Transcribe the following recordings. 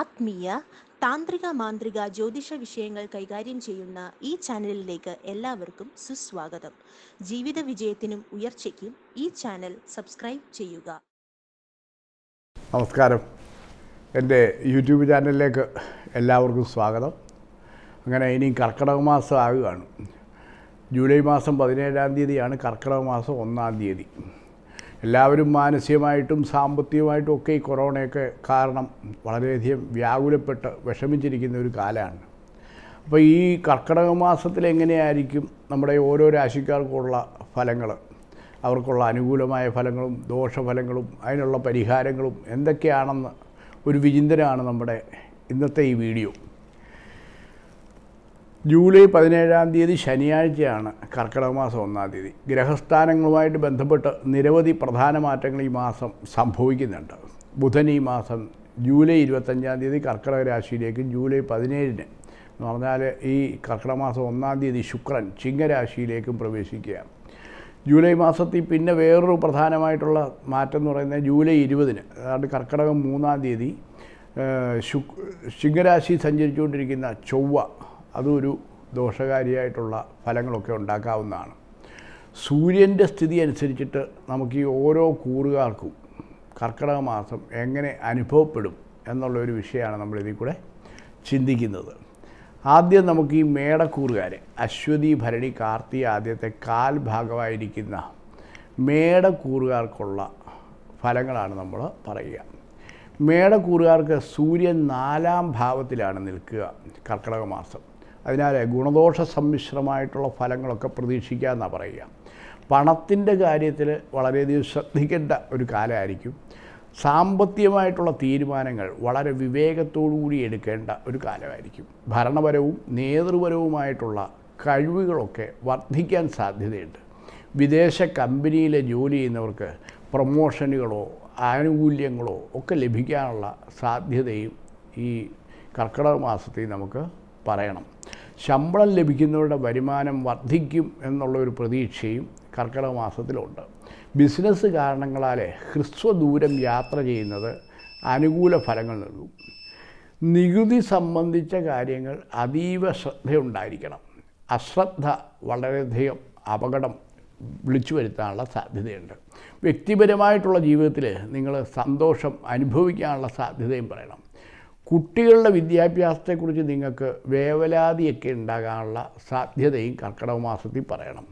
ആത്മീയ താന്ത്രിക മാന്ത്രിക ജ്യോതിഷ വിഷയങ്ങൾ കൈകാര്യം ചെയ്യുന്ന ഈ ചാനലിലേക്ക് എല്ലാവർക്കും സുസ്വാഗതം ജീവിത വിജയത്തിനും ഉയർച്ചയ്ക്കും ഈ ചാനൽ സബ്സ്ക്രൈബ് ചെയ്യുക നമസ്കാരം എൻ്റെ യൂട്യൂബ് ചാനലിലേക്ക് എല്ലാവർക്കും സ്വാഗതം അങ്ങനെ ഇനി കർക്കിടക മാസം ആകുകയാണ് ജൂലൈ മാസം പതിനേഴാം തീയതിയാണ് കർക്കിടക മാസം ഒന്നാം തീയതി എല്ലാവരും മാനസികമായിട്ടും സാമ്പത്തികമായിട്ടും ഒക്കെ ഈ കൊറോണയൊക്കെ കാരണം വളരെയധികം വ്യാകുലപ്പെട്ട് വിഷമിച്ചിരിക്കുന്ന ഒരു കാലമാണ് അപ്പോൾ ഈ കർക്കിടക മാസത്തിൽ എങ്ങനെയായിരിക്കും നമ്മുടെ ഓരോ രാശിക്കാർക്കുള്ള ഫലങ്ങൾ അവർക്കുള്ള അനുകൂലമായ ഫലങ്ങളും ദോഷഫലങ്ങളും അതിനുള്ള പരിഹാരങ്ങളും എന്തൊക്കെയാണെന്ന് ഒരു വിചിന്തനമാണ് നമ്മുടെ ഇന്നത്തെ ഈ വീഡിയോ ജൂലൈ പതിനേഴാം തീയതി ശനിയാഴ്ചയാണ് കർക്കിടക മാസം ഒന്നാം തീയതി ഗ്രഹസ്ഥാനങ്ങളുമായിട്ട് ബന്ധപ്പെട്ട് നിരവധി പ്രധാന മാറ്റങ്ങൾ ഈ മാസം സംഭവിക്കുന്നുണ്ട് ബുധൻ ഈ മാസം ജൂലൈ ഇരുപത്തഞ്ചാം തീയതി കർക്കിടക രാശിയിലേക്ക് ജൂലൈ പതിനേഴിന് എന്ന് പറഞ്ഞാൽ ഈ കർക്കിടക മാസം ഒന്നാം തീയതി ശുക്രൻ ചിങ്ങരാശിയിലേക്കും പ്രവേശിക്കുക ജൂലൈ മാസത്തിൽ പിന്നെ വേറൊരു പ്രധാനമായിട്ടുള്ള മാറ്റം എന്ന് പറയുന്നത് ജൂലൈ ഇരുപതിന് അതായത് കർക്കിടകം മൂന്നാം തീയതി ശുക് ചിങ്ങരാശി സഞ്ചരിച്ചുകൊണ്ടിരിക്കുന്ന ചൊവ്വ അതൊരു ദോഷകാരിയായിട്ടുള്ള ഫലങ്ങളൊക്കെ ഉണ്ടാക്കാവുന്നതാണ് സൂര്യൻ്റെ സ്ഥിതി അനുസരിച്ചിട്ട് നമുക്ക് ഈ ഓരോ കൂറുകാർക്കും കർക്കിടക മാസം എങ്ങനെ അനുഭവപ്പെടും എന്നുള്ള ഒരു വിഷയമാണ് നമ്മൾ ഇതിൽ കൂടെ ചിന്തിക്കുന്നത് ആദ്യം നമുക്ക് ഈ മേടക്കൂറുകാരെ അശ്വതി ഭരണി കാർത്തി ആദ്യത്തെ കാൽ ഭാഗമായിരിക്കുന്ന മേടക്കൂറുകാർക്കുള്ള ഫലങ്ങളാണ് നമ്മൾ പറയുക മേടക്കൂറുകാർക്ക് സൂര്യൻ നാലാം ഭാവത്തിലാണ് നിൽക്കുക കർക്കിടക മാസം അതിനാൽ ഗുണദോഷ സമ്മിശ്രമായിട്ടുള്ള ഫലങ്ങളൊക്കെ പ്രതീക്ഷിക്കുക എന്നാണ് പറയുക പണത്തിൻ്റെ കാര്യത്തിൽ വളരെയധികം ശ്രദ്ധിക്കേണ്ട ഒരു കാലമായിരിക്കും സാമ്പത്തികമായിട്ടുള്ള തീരുമാനങ്ങൾ വളരെ കൂടി എടുക്കേണ്ട ഒരു കാലമായിരിക്കും ഭരണപരവും നേതൃപരവുമായിട്ടുള്ള കഴിവുകളൊക്കെ വർദ്ധിക്കാൻ സാധ്യതയുണ്ട് വിദേശ കമ്പനിയിലെ ജോലി ചെയ്യുന്നവർക്ക് പ്രൊമോഷനുകളോ ആനുകൂല്യങ്ങളോ ഒക്കെ ലഭിക്കാനുള്ള സാധ്യതയും ഈ കർക്കിടക മാസത്തിൽ നമുക്ക് പറയണം ശമ്പളം ലഭിക്കുന്നവരുടെ വരുമാനം വർദ്ധിക്കും എന്നുള്ള ഒരു പ്രതീക്ഷയും കർക്കിടക മാസത്തിലുണ്ട് ബിസിനസ് കാരണങ്ങളാൽ ഹ്രസ്വദൂരം യാത്ര ചെയ്യുന്നത് അനുകൂല ഫലങ്ങൾ നൽകും നികുതി സംബന്ധിച്ച കാര്യങ്ങൾ അതീവ ശ്രദ്ധയുണ്ടായിരിക്കണം അശ്രദ്ധ വളരെയധികം അപകടം വിളിച്ചു വരുത്താനുള്ള സാധ്യതയുണ്ട് വ്യക്തിപരമായിട്ടുള്ള ജീവിതത്തിൽ നിങ്ങൾ സന്തോഷം അനുഭവിക്കാനുള്ള സാധ്യതയും പറയണം കുട്ടികളുടെ വിദ്യാഭ്യാസത്തെക്കുറിച്ച് നിങ്ങൾക്ക് വേവലാതിയൊക്കെ ഉണ്ടാകാനുള്ള സാധ്യതയും കർക്കിടക മാസത്തിൽ പറയണം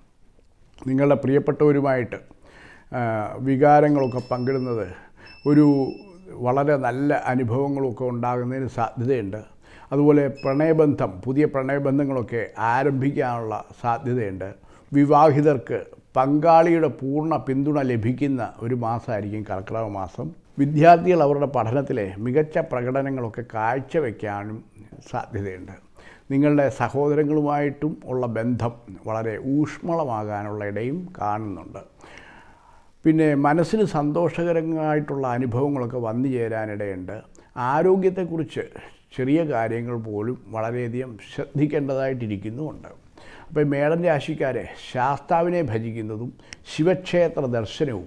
നിങ്ങളുടെ പ്രിയപ്പെട്ടവരുമായിട്ട് വികാരങ്ങളൊക്കെ പങ്കിടുന്നത് ഒരു വളരെ നല്ല അനുഭവങ്ങളൊക്കെ ഉണ്ടാകുന്നതിന് സാധ്യതയുണ്ട് അതുപോലെ പ്രണയബന്ധം പുതിയ പ്രണയബന്ധങ്ങളൊക്കെ ആരംഭിക്കാനുള്ള സാധ്യതയുണ്ട് വിവാഹിതർക്ക് പങ്കാളിയുടെ പൂർണ്ണ പിന്തുണ ലഭിക്കുന്ന ഒരു മാസമായിരിക്കും കർക്കിടക മാസം വിദ്യാർത്ഥികൾ അവരുടെ പഠനത്തിലെ മികച്ച പ്രകടനങ്ങളൊക്കെ കാഴ്ചവെക്കാനും സാധ്യതയുണ്ട് നിങ്ങളുടെ സഹോദരങ്ങളുമായിട്ടും ഉള്ള ബന്ധം വളരെ ഊഷ്മളമാകാനുള്ള ഇടയും കാണുന്നുണ്ട് പിന്നെ മനസ്സിന് സന്തോഷകരമായിട്ടുള്ള അനുഭവങ്ങളൊക്കെ വന്നു ചേരാനിടയുണ്ട് ആരോഗ്യത്തെക്കുറിച്ച് ചെറിയ കാര്യങ്ങൾ പോലും വളരെയധികം ശ്രദ്ധിക്കേണ്ടതായിട്ടിരിക്കുന്നുമുണ്ട് അപ്പോൾ മേടം രാശിക്കാരെ ശാസ്താവിനെ ഭജിക്കുന്നതും ശിവക്ഷേത്ര ദർശനവും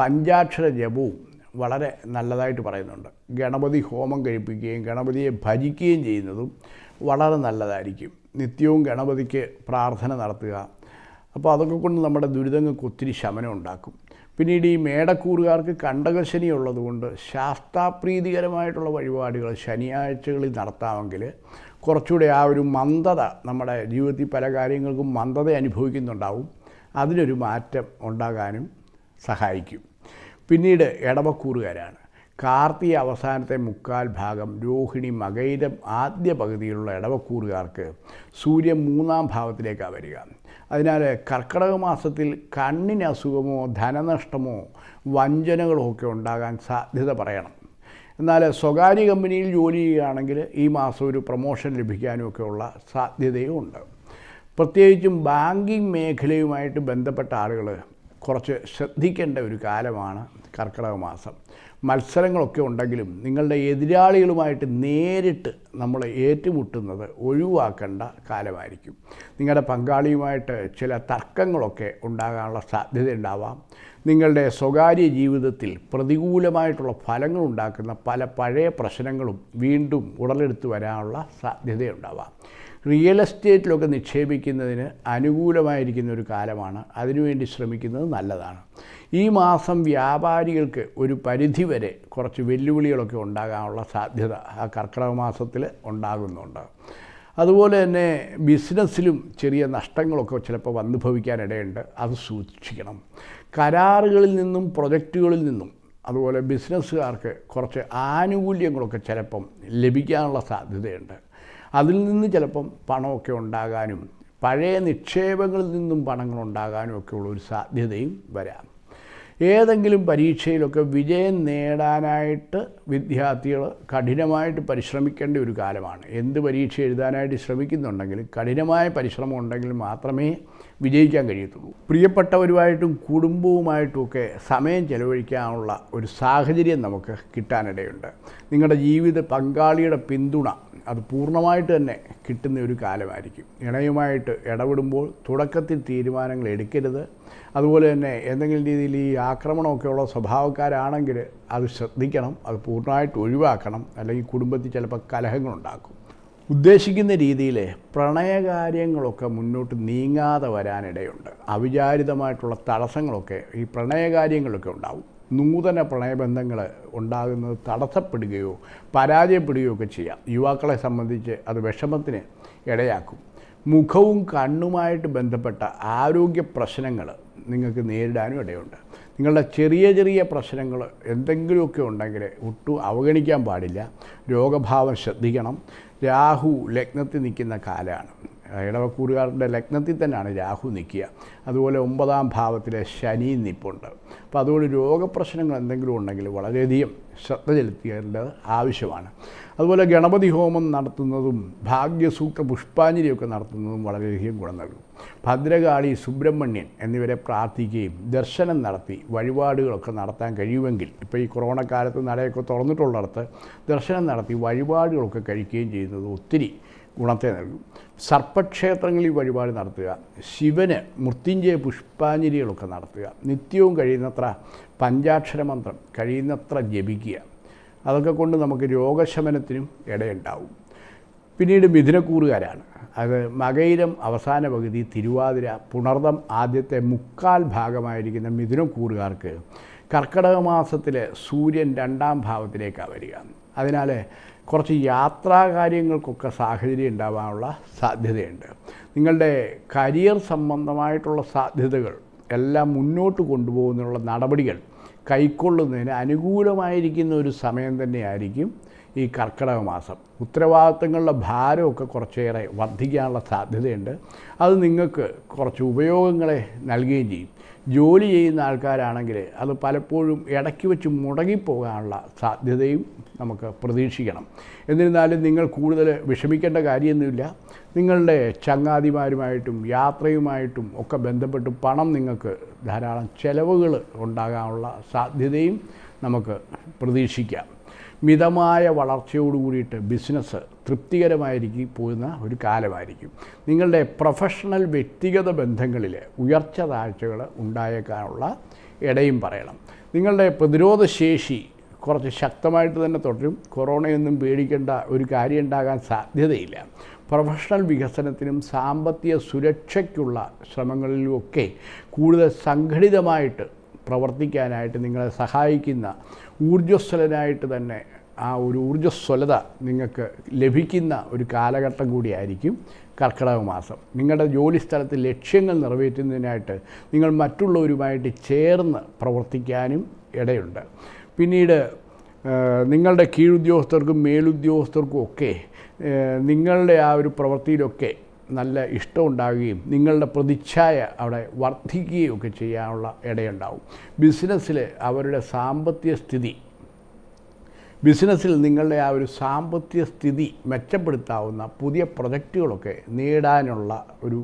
പഞ്ചാക്ഷര ജപവും വളരെ നല്ലതായിട്ട് പറയുന്നുണ്ട് ഗണപതി ഹോമം കഴിപ്പിക്കുകയും ഗണപതിയെ ഭജിക്കുകയും ചെയ്യുന്നതും വളരെ നല്ലതായിരിക്കും നിത്യവും ഗണപതിക്ക് പ്രാർത്ഥന നടത്തുക അപ്പോൾ അതൊക്കെ കൊണ്ട് നമ്മുടെ ദുരിതങ്ങൾക്ക് ഒത്തിരി ശമനം ഉണ്ടാക്കും പിന്നീട് ഈ മേടക്കൂറുകാർക്ക് കണ്ടകശനി ഉള്ളതുകൊണ്ട് ശാസ്താപ്രീതികരമായിട്ടുള്ള വഴിപാടുകൾ ശനിയാഴ്ചകളിൽ നടത്താമെങ്കിൽ കുറച്ചുകൂടെ ആ ഒരു മന്ദത നമ്മുടെ ജീവിതത്തിൽ പല കാര്യങ്ങൾക്കും മന്ദത അനുഭവിക്കുന്നുണ്ടാവും അതിനൊരു മാറ്റം ഉണ്ടാകാനും സഹായിക്കും പിന്നീട് എടവക്കൂറുകാരാണ് കാർത്തി അവസാനത്തെ മുക്കാൽ ഭാഗം രോഹിണി മകൈരം ആദ്യ പകുതിയിലുള്ള ഇടവക്കൂറുകാർക്ക് സൂര്യൻ മൂന്നാം ഭാവത്തിലേക്കാണ് വരിക അതിനാൽ കർക്കിടക മാസത്തിൽ കണ്ണിന് അസുഖമോ ധനനഷ്ടമോ വഞ്ചനകളോ ഒക്കെ ഉണ്ടാകാൻ സാധ്യത പറയണം എന്നാൽ സ്വകാര്യ കമ്പനിയിൽ ജോലി ചെയ്യുകയാണെങ്കിൽ ഈ മാസം ഒരു പ്രൊമോഷൻ ലഭിക്കാനുമൊക്കെയുള്ള സാധ്യതയും ഉണ്ട് പ്രത്യേകിച്ചും ബാങ്കിങ് മേഖലയുമായിട്ട് ബന്ധപ്പെട്ട ആളുകൾ കുറച്ച് ശ്രദ്ധിക്കേണ്ട ഒരു കാലമാണ് കർക്കിടക മാസം മത്സരങ്ങളൊക്കെ ഉണ്ടെങ്കിലും നിങ്ങളുടെ എതിരാളികളുമായിട്ട് നേരിട്ട് നമ്മൾ ഏറ്റുമുട്ടുന്നത് ഒഴിവാക്കേണ്ട കാലമായിരിക്കും നിങ്ങളുടെ പങ്കാളിയുമായിട്ട് ചില തർക്കങ്ങളൊക്കെ ഉണ്ടാകാനുള്ള സാധ്യതയുണ്ടാവാം നിങ്ങളുടെ സ്വകാര്യ ജീവിതത്തിൽ പ്രതികൂലമായിട്ടുള്ള ഫലങ്ങൾ ഉണ്ടാക്കുന്ന പല പഴയ പ്രശ്നങ്ങളും വീണ്ടും ഉടലെടുത്ത് വരാനുള്ള സാധ്യതയുണ്ടാവാം റിയൽ എസ്റ്റേറ്റിലൊക്കെ നിക്ഷേപിക്കുന്നതിന് അനുകൂലമായിരിക്കുന്ന ഒരു കാലമാണ് അതിനുവേണ്ടി ശ്രമിക്കുന്നത് നല്ലതാണ് ഈ മാസം വ്യാപാരികൾക്ക് ഒരു പരിധിവരെ കുറച്ച് വെല്ലുവിളികളൊക്കെ ഉണ്ടാകാനുള്ള സാധ്യത ആ കർക്കിടക മാസത്തിൽ ഉണ്ടാകുന്നുണ്ട് അതുപോലെ തന്നെ ബിസിനസ്സിലും ചെറിയ നഷ്ടങ്ങളൊക്കെ ചിലപ്പോൾ വന്നു ഭവിക്കാനിടയുണ്ട് അത് സൂക്ഷിക്കണം കരാറുകളിൽ നിന്നും പ്രൊജക്റ്റുകളിൽ നിന്നും അതുപോലെ ബിസിനസ്സുകാർക്ക് കുറച്ച് ആനുകൂല്യങ്ങളൊക്കെ ചിലപ്പം ലഭിക്കാനുള്ള സാധ്യതയുണ്ട് അതിൽ നിന്ന് ചിലപ്പം പണമൊക്കെ ഉണ്ടാകാനും പഴയ നിക്ഷേപങ്ങളിൽ നിന്നും പണങ്ങൾ ഉണ്ടാകാനും ഒക്കെയുള്ള ഒരു സാധ്യതയും വരാം ഏതെങ്കിലും പരീക്ഷയിലൊക്കെ വിജയം നേടാനായിട്ട് വിദ്യാർത്ഥികൾ കഠിനമായിട്ട് പരിശ്രമിക്കേണ്ട ഒരു കാലമാണ് എന്ത് പരീക്ഷ എഴുതാനായിട്ട് ശ്രമിക്കുന്നുണ്ടെങ്കിൽ കഠിനമായ പരിശ്രമം ഉണ്ടെങ്കിൽ മാത്രമേ വിജയിക്കാൻ കഴിയത്തുള്ളൂ പ്രിയപ്പെട്ടവരുമായിട്ടും കുടുംബവുമായിട്ടുമൊക്കെ സമയം ചെലവഴിക്കാനുള്ള ഒരു സാഹചര്യം നമുക്ക് കിട്ടാനിടയുണ്ട് നിങ്ങളുടെ ജീവിത പങ്കാളിയുടെ പിന്തുണ അത് പൂർണ്ണമായിട്ട് തന്നെ കിട്ടുന്ന ഒരു കാലമായിരിക്കും ഇണയുമായിട്ട് ഇടപെടുമ്പോൾ തുടക്കത്തിൽ തീരുമാനങ്ങൾ എടുക്കരുത് അതുപോലെ തന്നെ എന്തെങ്കിലും രീതിയിൽ ഈ ഉള്ള സ്വഭാവക്കാരാണെങ്കിൽ അത് ശ്രദ്ധിക്കണം അത് പൂർണ്ണമായിട്ട് ഒഴിവാക്കണം അല്ലെങ്കിൽ കുടുംബത്തിൽ ചിലപ്പോൾ കലഹങ്ങളുണ്ടാക്കും ഉദ്ദേശിക്കുന്ന രീതിയിൽ പ്രണയകാര്യങ്ങളൊക്കെ മുന്നോട്ട് നീങ്ങാതെ വരാനിടയുണ്ട് അവിചാരിതമായിട്ടുള്ള തടസ്സങ്ങളൊക്കെ ഈ പ്രണയകാര്യങ്ങളൊക്കെ ഉണ്ടാവും നൂതന പ്രണയബന്ധങ്ങൾ ഉണ്ടാകുന്നത് തടസ്സപ്പെടുകയോ പരാജയപ്പെടുകയോ ഒക്കെ ചെയ്യാം യുവാക്കളെ സംബന്ധിച്ച് അത് വിഷമത്തിന് ഇടയാക്കും മുഖവും കണ്ണുമായിട്ട് ബന്ധപ്പെട്ട ആരോഗ്യ പ്രശ്നങ്ങൾ നിങ്ങൾക്ക് നേരിടാനും ഇടയുണ്ട് നിങ്ങളുടെ ചെറിയ ചെറിയ പ്രശ്നങ്ങൾ എന്തെങ്കിലുമൊക്കെ ഉണ്ടെങ്കിൽ ഒട്ടും അവഗണിക്കാൻ പാടില്ല രോഗഭാവം ശ്രദ്ധിക്കണം രാഹു ലഗ്നത്തിൽ നിൽക്കുന്ന കാലമാണ് ഇടവക്കൂറുകാരുടെ ലഗ്നത്തിൽ തന്നെയാണ് രാഹു നിൽക്കുക അതുപോലെ ഒമ്പതാം ഭാവത്തിലെ ശനി നിപ്പുണ്ട് അപ്പോൾ അതുകൊണ്ട് രോഗപ്രശ്നങ്ങൾ എന്തെങ്കിലും ഉണ്ടെങ്കിൽ വളരെയധികം ശ്രദ്ധ ചെലുത്തേണ്ടത് ആവശ്യമാണ് അതുപോലെ ഗണപതി ഹോമം നടത്തുന്നതും ഭാഗ്യസൂക്ത പുഷ്പാഞ്ജലിയൊക്കെ നടത്തുന്നതും വളരെയധികം ഗുണം നൽകും ഭദ്രകാളി സുബ്രഹ്മണ്യൻ എന്നിവരെ പ്രാർത്ഥിക്കുകയും ദർശനം നടത്തി വഴിപാടുകളൊക്കെ നടത്താൻ കഴിയുമെങ്കിൽ ഇപ്പോൾ ഈ കൊറോണ കാലത്ത് നടയൊക്കെ തുറന്നിട്ടുള്ളിടത്ത് ദർശനം നടത്തി വഴിപാടുകളൊക്കെ കഴിക്കുകയും ചെയ്യുന്നത് ഒത്തിരി ഗുണത്തെ നൽകും സർപ്പക്ഷേത്രങ്ങളിൽ വഴിപാട് നടത്തുക ശിവന് മൃത്യുഞ്ജയ പുഷ്പാഞ്ജലികളൊക്കെ നടത്തുക നിത്യവും കഴിയുന്നത്ര പഞ്ചാക്ഷര മന്ത്രം കഴിയുന്നത്ര ജപിക്കുക അതൊക്കെ കൊണ്ട് നമുക്ക് രോഗശമനത്തിനും ഇടയുണ്ടാവും പിന്നീട് മിഥുനക്കൂറുകാരാണ് അത് മകയിലം അവസാന പകുതി തിരുവാതിര പുണർദം ആദ്യത്തെ മുക്കാൽ ഭാഗമായിരിക്കുന്ന മിഥുനക്കൂറുകാർക്ക് കർക്കിടക മാസത്തിലെ സൂര്യൻ രണ്ടാം ഭാവത്തിലേക്കാണ് വരിക അതിനാൽ കുറച്ച് യാത്രാ കാര്യങ്ങൾക്കൊക്കെ സാഹചര്യം ഉണ്ടാകാനുള്ള സാധ്യതയുണ്ട് നിങ്ങളുടെ കരിയർ സംബന്ധമായിട്ടുള്ള സാധ്യതകൾ എല്ലാം മുന്നോട്ട് കൊണ്ടുപോകുന്നതിനുള്ള നടപടികൾ കൈക്കൊള്ളുന്നതിന് അനുകൂലമായിരിക്കുന്ന ഒരു സമയം തന്നെയായിരിക്കും ഈ കർക്കിടക മാസം ഉത്തരവാദിത്തങ്ങളുടെ ഭാരമൊക്കെ കുറച്ചേറെ വർദ്ധിക്കാനുള്ള സാധ്യതയുണ്ട് അത് നിങ്ങൾക്ക് കുറച്ച് ഉപയോഗങ്ങളെ നൽകുകയും ചെയ്യും ജോലി ചെയ്യുന്ന ആൾക്കാരാണെങ്കിൽ അത് പലപ്പോഴും ഇടയ്ക്ക് വെച്ച് മുടങ്ങിപ്പോകാനുള്ള സാധ്യതയും നമുക്ക് പ്രതീക്ഷിക്കണം എന്നിരുന്നാലും നിങ്ങൾ കൂടുതൽ വിഷമിക്കേണ്ട കാര്യമൊന്നുമില്ല നിങ്ങളുടെ ചങ്ങാതിമാരുമായിട്ടും യാത്രയുമായിട്ടും ഒക്കെ ബന്ധപ്പെട്ട് പണം നിങ്ങൾക്ക് ധാരാളം ചിലവുകൾ ഉണ്ടാകാനുള്ള സാധ്യതയും നമുക്ക് പ്രതീക്ഷിക്കാം മിതമായ വളർച്ചയോട് കൂടിയിട്ട് ബിസിനസ് തൃപ്തികരമായിരിക്കും പോകുന്ന ഒരു കാലമായിരിക്കും നിങ്ങളുടെ പ്രൊഫഷണൽ വ്യക്തിഗത ബന്ധങ്ങളിൽ ഉയർച്ച താഴ്ചകൾ ഉണ്ടായേക്കാനുള്ള ഇടയും പറയണം നിങ്ങളുടെ ശേഷി കുറച്ച് ശക്തമായിട്ട് തന്നെ തുടരും കൊറോണയൊന്നും പേടിക്കേണ്ട ഒരു കാര്യം ഉണ്ടാകാൻ സാധ്യതയില്ല പ്രൊഫഷണൽ വികസനത്തിനും സാമ്പത്തിക സുരക്ഷയ്ക്കുള്ള ശ്രമങ്ങളിലുമൊക്കെ കൂടുതൽ സംഘടിതമായിട്ട് പ്രവർത്തിക്കാനായിട്ട് നിങ്ങളെ സഹായിക്കുന്ന ഊർജ്ജസ്വലനായിട്ട് തന്നെ ആ ഒരു ഊർജ്ജസ്വലത നിങ്ങൾക്ക് ലഭിക്കുന്ന ഒരു കാലഘട്ടം കൂടിയായിരിക്കും കർക്കിടക മാസം നിങ്ങളുടെ ജോലിസ്ഥലത്ത് ലക്ഷ്യങ്ങൾ നിറവേറ്റുന്നതിനായിട്ട് നിങ്ങൾ മറ്റുള്ളവരുമായിട്ട് ചേർന്ന് പ്രവർത്തിക്കാനും ഇടയുണ്ട് പിന്നീട് നിങ്ങളുടെ കീഴുദ്യോഗസ്ഥർക്കും മേലുദ്യോഗസ്ഥർക്കും ഒക്കെ നിങ്ങളുടെ ആ ഒരു പ്രവൃത്തിയിലൊക്കെ നല്ല ഇഷ്ടമുണ്ടാവുകയും നിങ്ങളുടെ പ്രതിച്ഛായ അവിടെ വർദ്ധിക്കുകയും ഒക്കെ ചെയ്യാനുള്ള ഇടയുണ്ടാവും ബിസിനസ്സിൽ അവരുടെ സാമ്പത്തിക സ്ഥിതി ബിസിനസ്സിൽ നിങ്ങളുടെ ആ ഒരു സാമ്പത്തിക സ്ഥിതി മെച്ചപ്പെടുത്താവുന്ന പുതിയ പ്രൊജക്റ്റുകളൊക്കെ നേടാനുള്ള ഒരു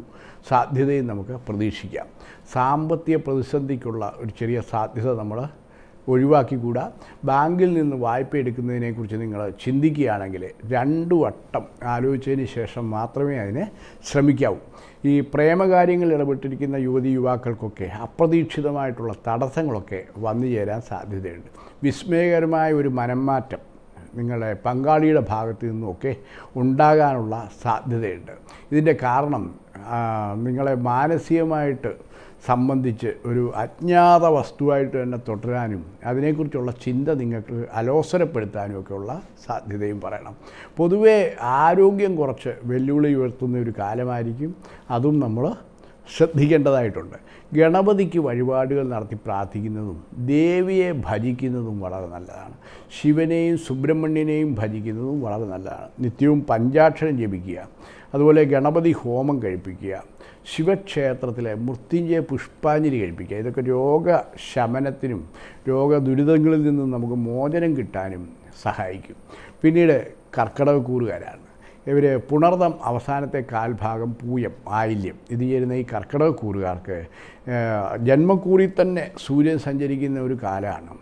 സാധ്യതയും നമുക്ക് പ്രതീക്ഷിക്കാം സാമ്പത്തിക പ്രതിസന്ധിക്കുള്ള ഒരു ചെറിയ സാധ്യത നമ്മൾ ഒഴിവാക്കിക്കൂടാ ബാങ്കിൽ നിന്ന് വായ്പ എടുക്കുന്നതിനെക്കുറിച്ച് നിങ്ങൾ ചിന്തിക്കുകയാണെങ്കിൽ രണ്ട് വട്ടം ആലോചിച്ചതിന് ശേഷം മാത്രമേ അതിനെ ശ്രമിക്കാവൂ ഈ പ്രേമകാര്യങ്ങളിൽ ഇടപെട്ടിരിക്കുന്ന യുവതി യുവാക്കൾക്കൊക്കെ അപ്രതീക്ഷിതമായിട്ടുള്ള തടസ്സങ്ങളൊക്കെ വന്നു ചേരാൻ സാധ്യതയുണ്ട് വിസ്മയകരമായ ഒരു മനംമാറ്റം നിങ്ങളുടെ പങ്കാളിയുടെ ഭാഗത്ത് നിന്നുമൊക്കെ ഉണ്ടാകാനുള്ള സാധ്യതയുണ്ട് ഇതിൻ്റെ കാരണം നിങ്ങളെ മാനസികമായിട്ട് സംബന്ധിച്ച് ഒരു അജ്ഞാത വസ്തുവായിട്ട് തന്നെ തുടരാനും അതിനെക്കുറിച്ചുള്ള ചിന്ത നിങ്ങൾക്ക് അലോസരപ്പെടുത്താനും ഒക്കെയുള്ള സാധ്യതയും പറയണം പൊതുവേ ആരോഗ്യം കുറച്ച് വെല്ലുവിളി ഉയർത്തുന്ന ഒരു കാലമായിരിക്കും അതും നമ്മൾ ശ്രദ്ധിക്കേണ്ടതായിട്ടുണ്ട് ഗണപതിക്ക് വഴിപാടുകൾ നടത്തി പ്രാർത്ഥിക്കുന്നതും ദേവിയെ ഭജിക്കുന്നതും വളരെ നല്ലതാണ് ശിവനെയും സുബ്രഹ്മണ്യനെയും ഭജിക്കുന്നതും വളരെ നല്ലതാണ് നിത്യവും പഞ്ചാക്ഷരം ജപിക്കുക അതുപോലെ ഗണപതി ഹോമം കഴിപ്പിക്കുക ശിവക്ഷേത്രത്തിലെ മൃത്യുഞ്ജയ പുഷ്പാഞ്ജലി കഴിപ്പിക്കുക ഇതൊക്കെ രോഗ ശമനത്തിനും രോഗ ദുരിതങ്ങളിൽ നിന്നും നമുക്ക് മോചനം കിട്ടാനും സഹായിക്കും പിന്നീട് കർക്കിടക കൂറുകാരാണ് ഇവർ പുണർദം അവസാനത്തെ കാൽഭാഗം പൂയം ആയില്യം ഇത് ചേരുന്ന ഈ കർക്കിടക കൂറുകാർക്ക് ജന്മക്കൂറിൽ തന്നെ സൂര്യൻ സഞ്ചരിക്കുന്ന ഒരു കാലമാണ്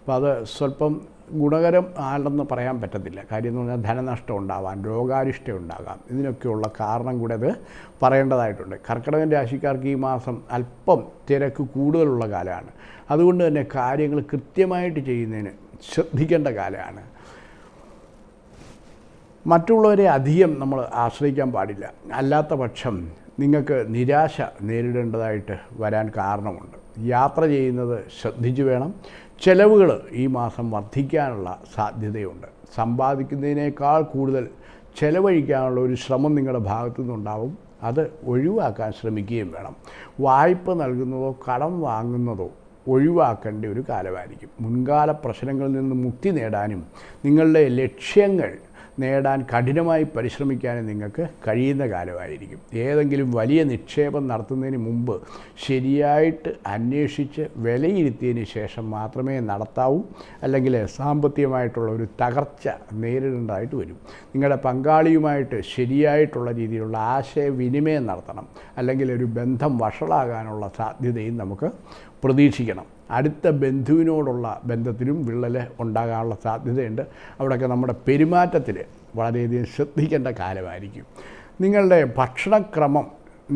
അപ്പോൾ അത് സ്വല്പം ഗുണകരം ആണെന്ന് പറയാൻ പറ്റത്തില്ല കാര്യം എന്ന് പറഞ്ഞാൽ ധനനഷ്ടം ഉണ്ടാവാം രോഗാരിഷ്ട ഉണ്ടാകാം ഇതിനൊക്കെയുള്ള കാരണം കൂടെ അത് പറയേണ്ടതായിട്ടുണ്ട് കർക്കിടകൻ രാശിക്കാർക്ക് ഈ മാസം അല്പം തിരക്ക് കൂടുതലുള്ള കാലമാണ് അതുകൊണ്ട് തന്നെ കാര്യങ്ങൾ കൃത്യമായിട്ട് ചെയ്യുന്നതിന് ശ്രദ്ധിക്കേണ്ട കാലമാണ് മറ്റുള്ളവരെ അധികം നമ്മൾ ആശ്രയിക്കാൻ പാടില്ല അല്ലാത്ത പക്ഷം നിങ്ങൾക്ക് നിരാശ നേരിടേണ്ടതായിട്ട് വരാൻ കാരണമുണ്ട് യാത്ര ചെയ്യുന്നത് ശ്രദ്ധിച്ചു വേണം ചെലവുകൾ ഈ മാസം വർദ്ധിക്കാനുള്ള സാധ്യതയുണ്ട് സമ്പാദിക്കുന്നതിനേക്കാൾ കൂടുതൽ ചെലവഴിക്കാനുള്ള ഒരു ശ്രമം നിങ്ങളുടെ ഭാഗത്തു നിന്നുണ്ടാവും അത് ഒഴിവാക്കാൻ ശ്രമിക്കുകയും വേണം വായ്പ നൽകുന്നതോ കടം വാങ്ങുന്നതോ ഒഴിവാക്കേണ്ട ഒരു കാലമായിരിക്കും മുൻകാല പ്രശ്നങ്ങളിൽ നിന്ന് മുക്തി നേടാനും നിങ്ങളുടെ ലക്ഷ്യങ്ങൾ നേടാൻ കഠിനമായി പരിശ്രമിക്കാൻ നിങ്ങൾക്ക് കഴിയുന്ന കാലമായിരിക്കും ഏതെങ്കിലും വലിയ നിക്ഷേപം നടത്തുന്നതിന് മുമ്പ് ശരിയായിട്ട് അന്വേഷിച്ച് വിലയിരുത്തിയതിന് ശേഷം മാത്രമേ നടത്താവൂ അല്ലെങ്കിൽ സാമ്പത്തികമായിട്ടുള്ള ഒരു തകർച്ച നേരിടേണ്ടതായിട്ട് വരും നിങ്ങളുടെ പങ്കാളിയുമായിട്ട് ശരിയായിട്ടുള്ള രീതിയിലുള്ള ആശയവിനിമയം നടത്തണം അല്ലെങ്കിൽ ഒരു ബന്ധം വഷളാകാനുള്ള സാധ്യതയും നമുക്ക് പ്രതീക്ഷിക്കണം അടുത്ത ബന്ധുവിനോടുള്ള ബന്ധത്തിലും വിള്ളൽ ഉണ്ടാകാനുള്ള സാധ്യതയുണ്ട് അവിടെയൊക്കെ നമ്മുടെ പെരുമാറ്റത്തിൽ വളരെയധികം ശ്രദ്ധിക്കേണ്ട കാലമായിരിക്കും നിങ്ങളുടെ ഭക്ഷണക്രമം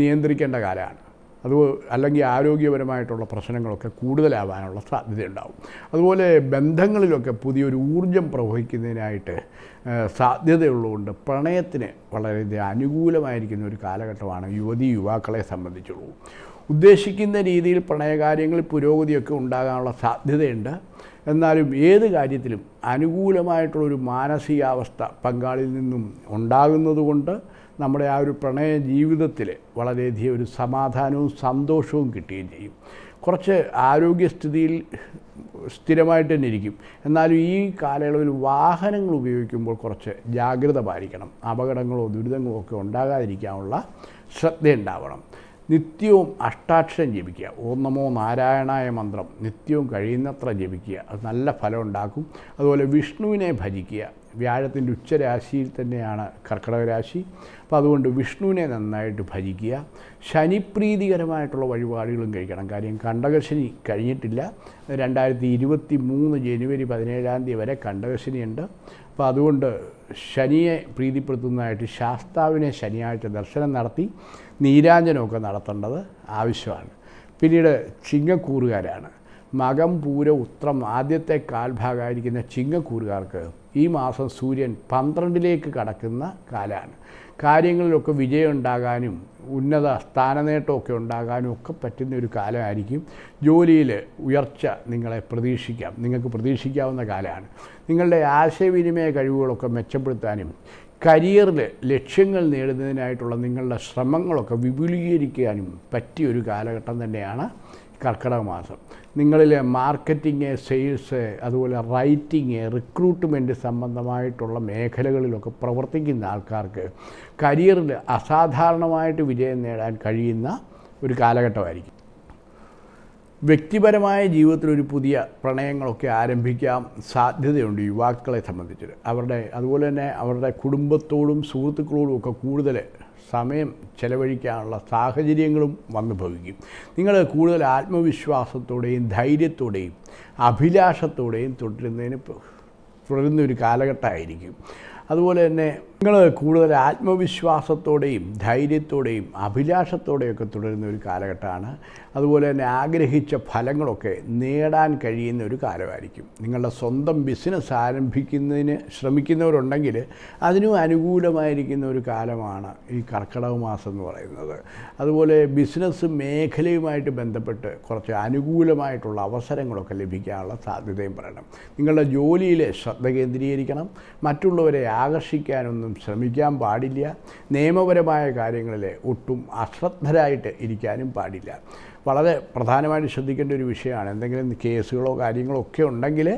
നിയന്ത്രിക്കേണ്ട കാലമാണ് അത് അല്ലെങ്കിൽ ആരോഗ്യപരമായിട്ടുള്ള പ്രശ്നങ്ങളൊക്കെ കൂടുതലാവാനുള്ള സാധ്യതയുണ്ടാവും അതുപോലെ ബന്ധങ്ങളിലൊക്കെ പുതിയൊരു ഊർജം പ്രവഹിക്കുന്നതിനായിട്ട് സാധ്യതയുള്ളതുകൊണ്ട് പ്രണയത്തിന് വളരെയധികം അനുകൂലമായിരിക്കുന്ന ഒരു കാലഘട്ടമാണ് യുവതി യുവാക്കളെ സംബന്ധിച്ചുള്ളൂ ഉദ്ദേശിക്കുന്ന രീതിയിൽ പ്രണയകാര്യങ്ങളിൽ പുരോഗതിയൊക്കെ ഉണ്ടാകാനുള്ള സാധ്യതയുണ്ട് എന്നാലും ഏത് കാര്യത്തിലും അനുകൂലമായിട്ടുള്ളൊരു മാനസികാവസ്ഥ പങ്കാളിയിൽ നിന്നും ഉണ്ടാകുന്നതുകൊണ്ട് നമ്മുടെ ആ ഒരു പ്രണയ ജീവിതത്തിൽ വളരെയധികം ഒരു സമാധാനവും സന്തോഷവും കിട്ടുകയും ചെയ്യും കുറച്ച് ആരോഗ്യസ്ഥിതിയിൽ സ്ഥിരമായിട്ട് തന്നെ ഇരിക്കും എന്നാലും ഈ കാലയളവിൽ വാഹനങ്ങൾ ഉപയോഗിക്കുമ്പോൾ കുറച്ച് ജാഗ്രത പാലിക്കണം അപകടങ്ങളോ ദുരിതങ്ങളോ ഒക്കെ ഉണ്ടാകാതിരിക്കാനുള്ള ശ്രദ്ധയുണ്ടാവണം നിത്യവും അഷ്ടാക്ഷരം ജപിക്കുക ഓം നമോ നാരായണായ മന്ത്രം നിത്യവും കഴിയുന്നത്ര ജപിക്കുക അത് നല്ല ഫലം ഉണ്ടാക്കും അതുപോലെ വിഷ്ണുവിനെ ഭജിക്കുക വ്യാഴത്തിൻ്റെ ഉച്ചരാശിയിൽ തന്നെയാണ് കർക്കിടക രാശി അപ്പോൾ അതുകൊണ്ട് വിഷ്ണുവിനെ നന്നായിട്ട് ഭജിക്കുക ശനിപ്രീതികരമായിട്ടുള്ള വഴിപാടുകളും കഴിക്കണം കാര്യം കണ്ടകശനി കഴിഞ്ഞിട്ടില്ല രണ്ടായിരത്തി ഇരുപത്തി മൂന്ന് ജനുവരി പതിനേഴാം തീയതി വരെ കണ്ടകശനിയുണ്ട് അപ്പോൾ അതുകൊണ്ട് ശനിയെ പ്രീതിപ്പെടുത്തുന്നതായിട്ട് ശാസ്താവിനെ ശനിയാഴ്ച ദർശനം നടത്തി നീരാഞ്ജനമൊക്കെ നടത്തേണ്ടത് ആവശ്യമാണ് പിന്നീട് ചിങ്ങക്കൂറുകാരാണ് പൂര ഉത്രം ആദ്യത്തെ കാൽഭാഗമായിരിക്കുന്ന ചിങ്ങക്കൂറുകാർക്ക് ഈ മാസം സൂര്യൻ പന്ത്രണ്ടിലേക്ക് കടക്കുന്ന കാലാണ് കാര്യങ്ങളിലൊക്കെ വിജയം ഉണ്ടാകാനും ഉന്നത സ്ഥാനനേട്ടമൊക്കെ ഉണ്ടാകാനും ഒക്കെ പറ്റുന്ന ഒരു കാലമായിരിക്കും ജോലിയിൽ ഉയർച്ച നിങ്ങളെ പ്രതീക്ഷിക്കാം നിങ്ങൾക്ക് പ്രതീക്ഷിക്കാവുന്ന കാലമാണ് നിങ്ങളുടെ ആശയവിനിമയ കഴിവുകളൊക്കെ മെച്ചപ്പെടുത്താനും കരിയറിൽ ലക്ഷ്യങ്ങൾ നേടുന്നതിനായിട്ടുള്ള നിങ്ങളുടെ ശ്രമങ്ങളൊക്കെ വിപുലീകരിക്കാനും പറ്റിയൊരു കാലഘട്ടം തന്നെയാണ് കർക്കിടക മാസം നിങ്ങളിലെ മാർക്കറ്റിങ് സെയിൽസ് അതുപോലെ റൈറ്റിങ് റിക്രൂട്ട്മെൻറ്റ് സംബന്ധമായിട്ടുള്ള മേഖലകളിലൊക്കെ പ്രവർത്തിക്കുന്ന ആൾക്കാർക്ക് കരിയറിൽ അസാധാരണമായിട്ട് വിജയം നേടാൻ കഴിയുന്ന ഒരു കാലഘട്ടമായിരിക്കും വ്യക്തിപരമായ ജീവിതത്തിൽ ഒരു പുതിയ പ്രണയങ്ങളൊക്കെ ആരംഭിക്കാൻ സാധ്യതയുണ്ട് യുവാക്കളെ സംബന്ധിച്ച് അവരുടെ അതുപോലെ തന്നെ അവരുടെ കുടുംബത്തോടും സുഹൃത്തുക്കളോടും ഒക്കെ കൂടുതൽ സമയം ചെലവഴിക്കാനുള്ള സാഹചര്യങ്ങളും വന്നു ഭവിക്കും നിങ്ങൾ കൂടുതൽ ആത്മവിശ്വാസത്തോടെയും ധൈര്യത്തോടെയും അഭിലാഷത്തോടെയും തുടരുന്നതിന് തുടരുന്ന ഒരു കാലഘട്ടമായിരിക്കും അതുപോലെ തന്നെ നിങ്ങൾ കൂടുതൽ ആത്മവിശ്വാസത്തോടെയും ധൈര്യത്തോടെയും അഭിലാഷത്തോടെയൊക്കെ തുടരുന്ന ഒരു കാലഘട്ടമാണ് അതുപോലെ തന്നെ ആഗ്രഹിച്ച ഫലങ്ങളൊക്കെ നേടാൻ കഴിയുന്ന ഒരു കാലമായിരിക്കും നിങ്ങളുടെ സ്വന്തം ബിസിനസ് ആരംഭിക്കുന്നതിന് ശ്രമിക്കുന്നവരുണ്ടെങ്കിൽ അതിനും അനുകൂലമായിരിക്കുന്ന ഒരു കാലമാണ് ഈ കർക്കിടക മാസം എന്ന് പറയുന്നത് അതുപോലെ ബിസിനസ് മേഖലയുമായിട്ട് ബന്ധപ്പെട്ട് കുറച്ച് അനുകൂലമായിട്ടുള്ള അവസരങ്ങളൊക്കെ ലഭിക്കാനുള്ള സാധ്യതയും പറയണം നിങ്ങളുടെ ജോലിയിൽ ശ്രദ്ധ കേന്ദ്രീകരിക്കണം മറ്റുള്ളവരെ ആകർഷിക്കാനൊന്നും ഒന്നും ശ്രമിക്കാൻ പാടില്ല നിയമപരമായ കാര്യങ്ങളിൽ ഒട്ടും അശ്രദ്ധരായിട്ട് ഇരിക്കാനും പാടില്ല വളരെ പ്രധാനമായിട്ട് ശ്രദ്ധിക്കേണ്ട ഒരു വിഷയമാണ് എന്തെങ്കിലും കേസുകളോ കാര്യങ്ങളോ ഒക്കെ ഉണ്ടെങ്കിൽ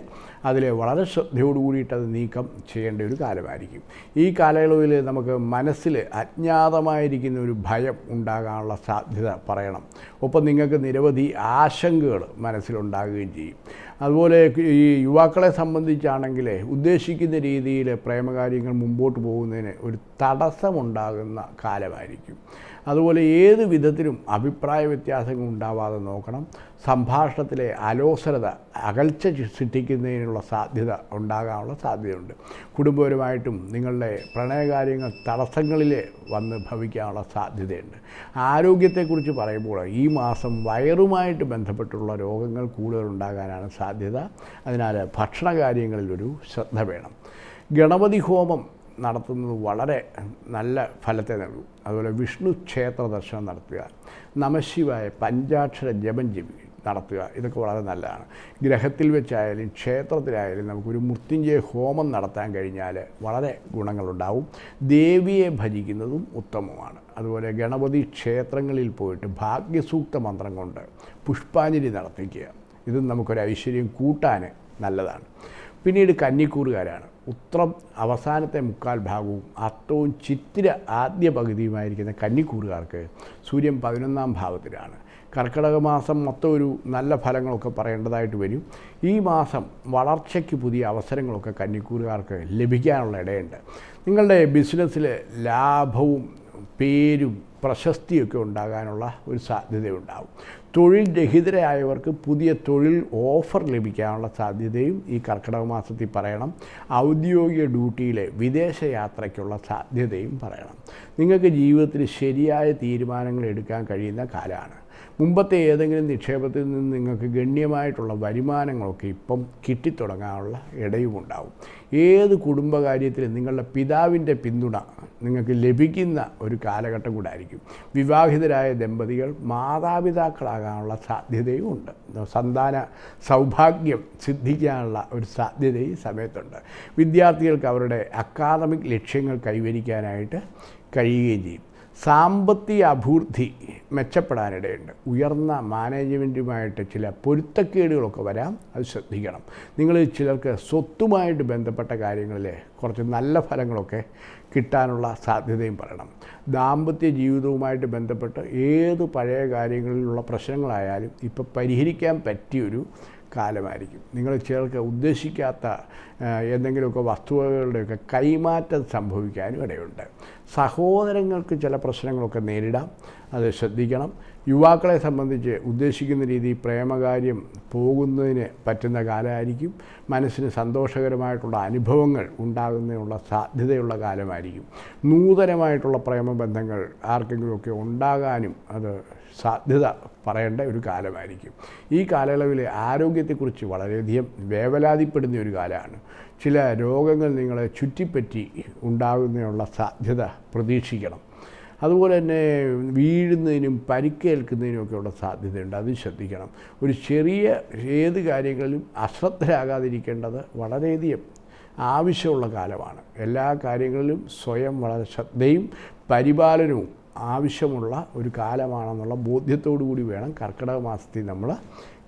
അതിൽ വളരെ ശ്രദ്ധയോട് കൂടിയിട്ട് അത് നീക്കം ചെയ്യേണ്ട ഒരു കാലമായിരിക്കും ഈ കാലയളവിൽ നമുക്ക് മനസ്സിൽ അജ്ഞാതമായിരിക്കുന്ന ഒരു ഭയം ഉണ്ടാകാനുള്ള സാധ്യത പറയണം ഒപ്പം നിങ്ങൾക്ക് നിരവധി ആശങ്കകൾ മനസ്സിലുണ്ടാകുകയും ചെയ്യും അതുപോലെ ഈ യുവാക്കളെ സംബന്ധിച്ചാണെങ്കിൽ ഉദ്ദേശിക്കുന്ന രീതിയിൽ പ്രേമകാര്യങ്ങൾ മുമ്പോട്ട് പോകുന്നതിന് ഒരു തടസ്സമുണ്ടാകുന്ന കാലമായിരിക്കും അതുപോലെ ഏത് വിധത്തിലും അഭിപ്രായ വ്യത്യാസങ്ങൾ ഉണ്ടാവാതെ നോക്കണം സംഭാഷണത്തിലെ അലോസരത അകൽച്ച സൃഷ്ടിക്കുന്നതിനുള്ള സാധ്യത ഉണ്ടാകാനുള്ള സാധ്യതയുണ്ട് കുടുംബപരമായിട്ടും നിങ്ങളുടെ പ്രണയകാര്യങ്ങൾ തടസ്സങ്ങളിൽ വന്ന് ഭവിക്കാനുള്ള സാധ്യതയുണ്ട് ആരോഗ്യത്തെക്കുറിച്ച് പറയുമ്പോൾ ഈ മാസം വയറുമായിട്ട് ബന്ധപ്പെട്ടുള്ള രോഗങ്ങൾ കൂടുതലുണ്ടാകാനാണ് സാധ്യത സാധ്യത അതിനാൽ ഭക്ഷണകാര്യങ്ങളിലൊരു ശ്രദ്ധ വേണം ഗണപതി ഹോമം നടത്തുന്നത് വളരെ നല്ല ഫലത്തെ നൽകും അതുപോലെ വിഷ്ണു ക്ഷേത്ര ദർശനം നടത്തുക നമശിവായ പഞ്ചാക്ഷര ജപം ജപി നടത്തുക ഇതൊക്കെ വളരെ നല്ലതാണ് ഗ്രഹത്തിൽ വെച്ചായാലും ക്ഷേത്രത്തിലായാലും നമുക്കൊരു മൃത്യുഞ്ജയ ഹോമം നടത്താൻ കഴിഞ്ഞാൽ വളരെ ഗുണങ്ങളുണ്ടാവും ദേവിയെ ഭജിക്കുന്നതും ഉത്തമമാണ് അതുപോലെ ഗണപതി ക്ഷേത്രങ്ങളിൽ പോയിട്ട് ഭാഗ്യസൂക്ത മന്ത്രം കൊണ്ട് പുഷ്പാഞ്ജലി നടത്തിക്കുക ഇതും നമുക്കൊരു ഐശ്വര്യം കൂട്ടാൻ നല്ലതാണ് പിന്നീട് കന്നിക്കൂറുകാരാണ് ഉത്രം അവസാനത്തെ മുക്കാൽ ഭാഗവും അത്തവും ചിത്തിര ആദ്യ പകുതിയുമായിരിക്കുന്ന കന്നിക്കൂറുകാർക്ക് സൂര്യൻ പതിനൊന്നാം ഭാവത്തിലാണ് കർക്കിടക മാസം മൊത്തം ഒരു നല്ല ഫലങ്ങളൊക്കെ പറയേണ്ടതായിട്ട് വരും ഈ മാസം വളർച്ചയ്ക്ക് പുതിയ അവസരങ്ങളൊക്കെ കന്നിക്കൂറുകാർക്ക് ലഭിക്കാനുള്ള ഇടയുണ്ട് നിങ്ങളുടെ ബിസിനസ്സിൽ ലാഭവും പേരും പ്രശസ്തിയൊക്കെ ഉണ്ടാകാനുള്ള ഒരു സാധ്യതയുണ്ടാവും തൊഴിൽ രഹിതരായവർക്ക് പുതിയ തൊഴിൽ ഓഫർ ലഭിക്കാനുള്ള സാധ്യതയും ഈ കർക്കിടക മാസത്തിൽ പറയണം ഔദ്യോഗിക ഡ്യൂട്ടിയിലെ വിദേശ യാത്രയ്ക്കുള്ള സാധ്യതയും പറയണം നിങ്ങൾക്ക് ജീവിതത്തിൽ ശരിയായ തീരുമാനങ്ങൾ എടുക്കാൻ കഴിയുന്ന കാലമാണ് മുമ്പത്തെ ഏതെങ്കിലും നിക്ഷേപത്തിൽ നിന്ന് നിങ്ങൾക്ക് ഗണ്യമായിട്ടുള്ള വരുമാനങ്ങളൊക്കെ ഇപ്പം കിട്ടിത്തുടങ്ങാനുള്ള ഇടയുമുണ്ടാവും ഏത് കുടുംബകാര്യത്തിലും നിങ്ങളുടെ പിതാവിൻ്റെ പിന്തുണ നിങ്ങൾക്ക് ലഭിക്കുന്ന ഒരു കാലഘട്ടം ആയിരിക്കും വിവാഹിതരായ ദമ്പതികൾ മാതാപിതാക്കളാകാനുള്ള സാധ്യതയും ഉണ്ട് സന്താന സൗഭാഗ്യം സിദ്ധിക്കാനുള്ള ഒരു ഈ സമയത്തുണ്ട് വിദ്യാർത്ഥികൾക്ക് അവരുടെ അക്കാദമിക് ലക്ഷ്യങ്ങൾ കൈവരിക്കാനായിട്ട് കഴിയുകയും ചെയ്യും സാമ്പത്തിക അഭിവൃദ്ധി മെച്ചപ്പെടാനിടയുണ്ട് ഉയർന്ന മാനേജ്മെൻറ്റുമായിട്ട് ചില പൊരുത്തക്കേടുകളൊക്കെ വരാം അത് ശ്രദ്ധിക്കണം നിങ്ങൾ ചിലർക്ക് സ്വത്തുമായിട്ട് ബന്ധപ്പെട്ട കാര്യങ്ങളിൽ കുറച്ച് നല്ല ഫലങ്ങളൊക്കെ കിട്ടാനുള്ള സാധ്യതയും പറയണം ദാമ്പത്യ ജീവിതവുമായിട്ട് ബന്ധപ്പെട്ട് ഏത് പഴയ കാര്യങ്ങളിലുള്ള പ്രശ്നങ്ങളായാലും ഇപ്പോൾ പരിഹരിക്കാൻ പറ്റിയൊരു കാലമായിരിക്കും നിങ്ങൾ ചിലർക്ക് ഉദ്ദേശിക്കാത്ത എന്തെങ്കിലുമൊക്കെ വസ്തുവകളുടെയൊക്കെ കൈമാറ്റം സംഭവിക്കാനും ഇടയുണ്ട് സഹോദരങ്ങൾക്ക് ചില പ്രശ്നങ്ങളൊക്കെ നേരിടാം അത് ശ്രദ്ധിക്കണം യുവാക്കളെ സംബന്ധിച്ച് ഉദ്ദേശിക്കുന്ന രീതി പ്രേമകാര്യം പോകുന്നതിന് പറ്റുന്ന കാലമായിരിക്കും മനസ്സിന് സന്തോഷകരമായിട്ടുള്ള അനുഭവങ്ങൾ ഉണ്ടാകുന്നതിനുള്ള സാധ്യതയുള്ള കാലമായിരിക്കും നൂതനമായിട്ടുള്ള പ്രേമബന്ധങ്ങൾ ആർക്കെങ്കിലുമൊക്കെ ഉണ്ടാകാനും അത് സാധ്യത പറയേണ്ട ഒരു കാലമായിരിക്കും ഈ കാലയളവിൽ ആരോഗ്യത്തെക്കുറിച്ച് വളരെയധികം വേവലാതിപ്പെടുന്ന ഒരു കാലമാണ് ചില രോഗങ്ങൾ നിങ്ങളെ ചുറ്റിപ്പറ്റി ഉണ്ടാകുന്നതിനുള്ള സാധ്യത പ്രതീക്ഷിക്കണം അതുപോലെ തന്നെ വീഴുന്നതിനും പരിക്കേൽക്കുന്നതിനുമൊക്കെയുള്ള സാധ്യതയുണ്ട് അത് ശ്രദ്ധിക്കണം ഒരു ചെറിയ ഏത് കാര്യങ്ങളിലും അശ്രദ്ധരാകാതിരിക്കേണ്ടത് വളരെയധികം ആവശ്യമുള്ള കാലമാണ് എല്ലാ കാര്യങ്ങളിലും സ്വയം വളരെ ശ്രദ്ധയും പരിപാലനവും ആവശ്യമുള്ള ഒരു കാലമാണെന്നുള്ള ബോധ്യത്തോടു കൂടി വേണം കർക്കിടക മാസത്തിൽ നമ്മൾ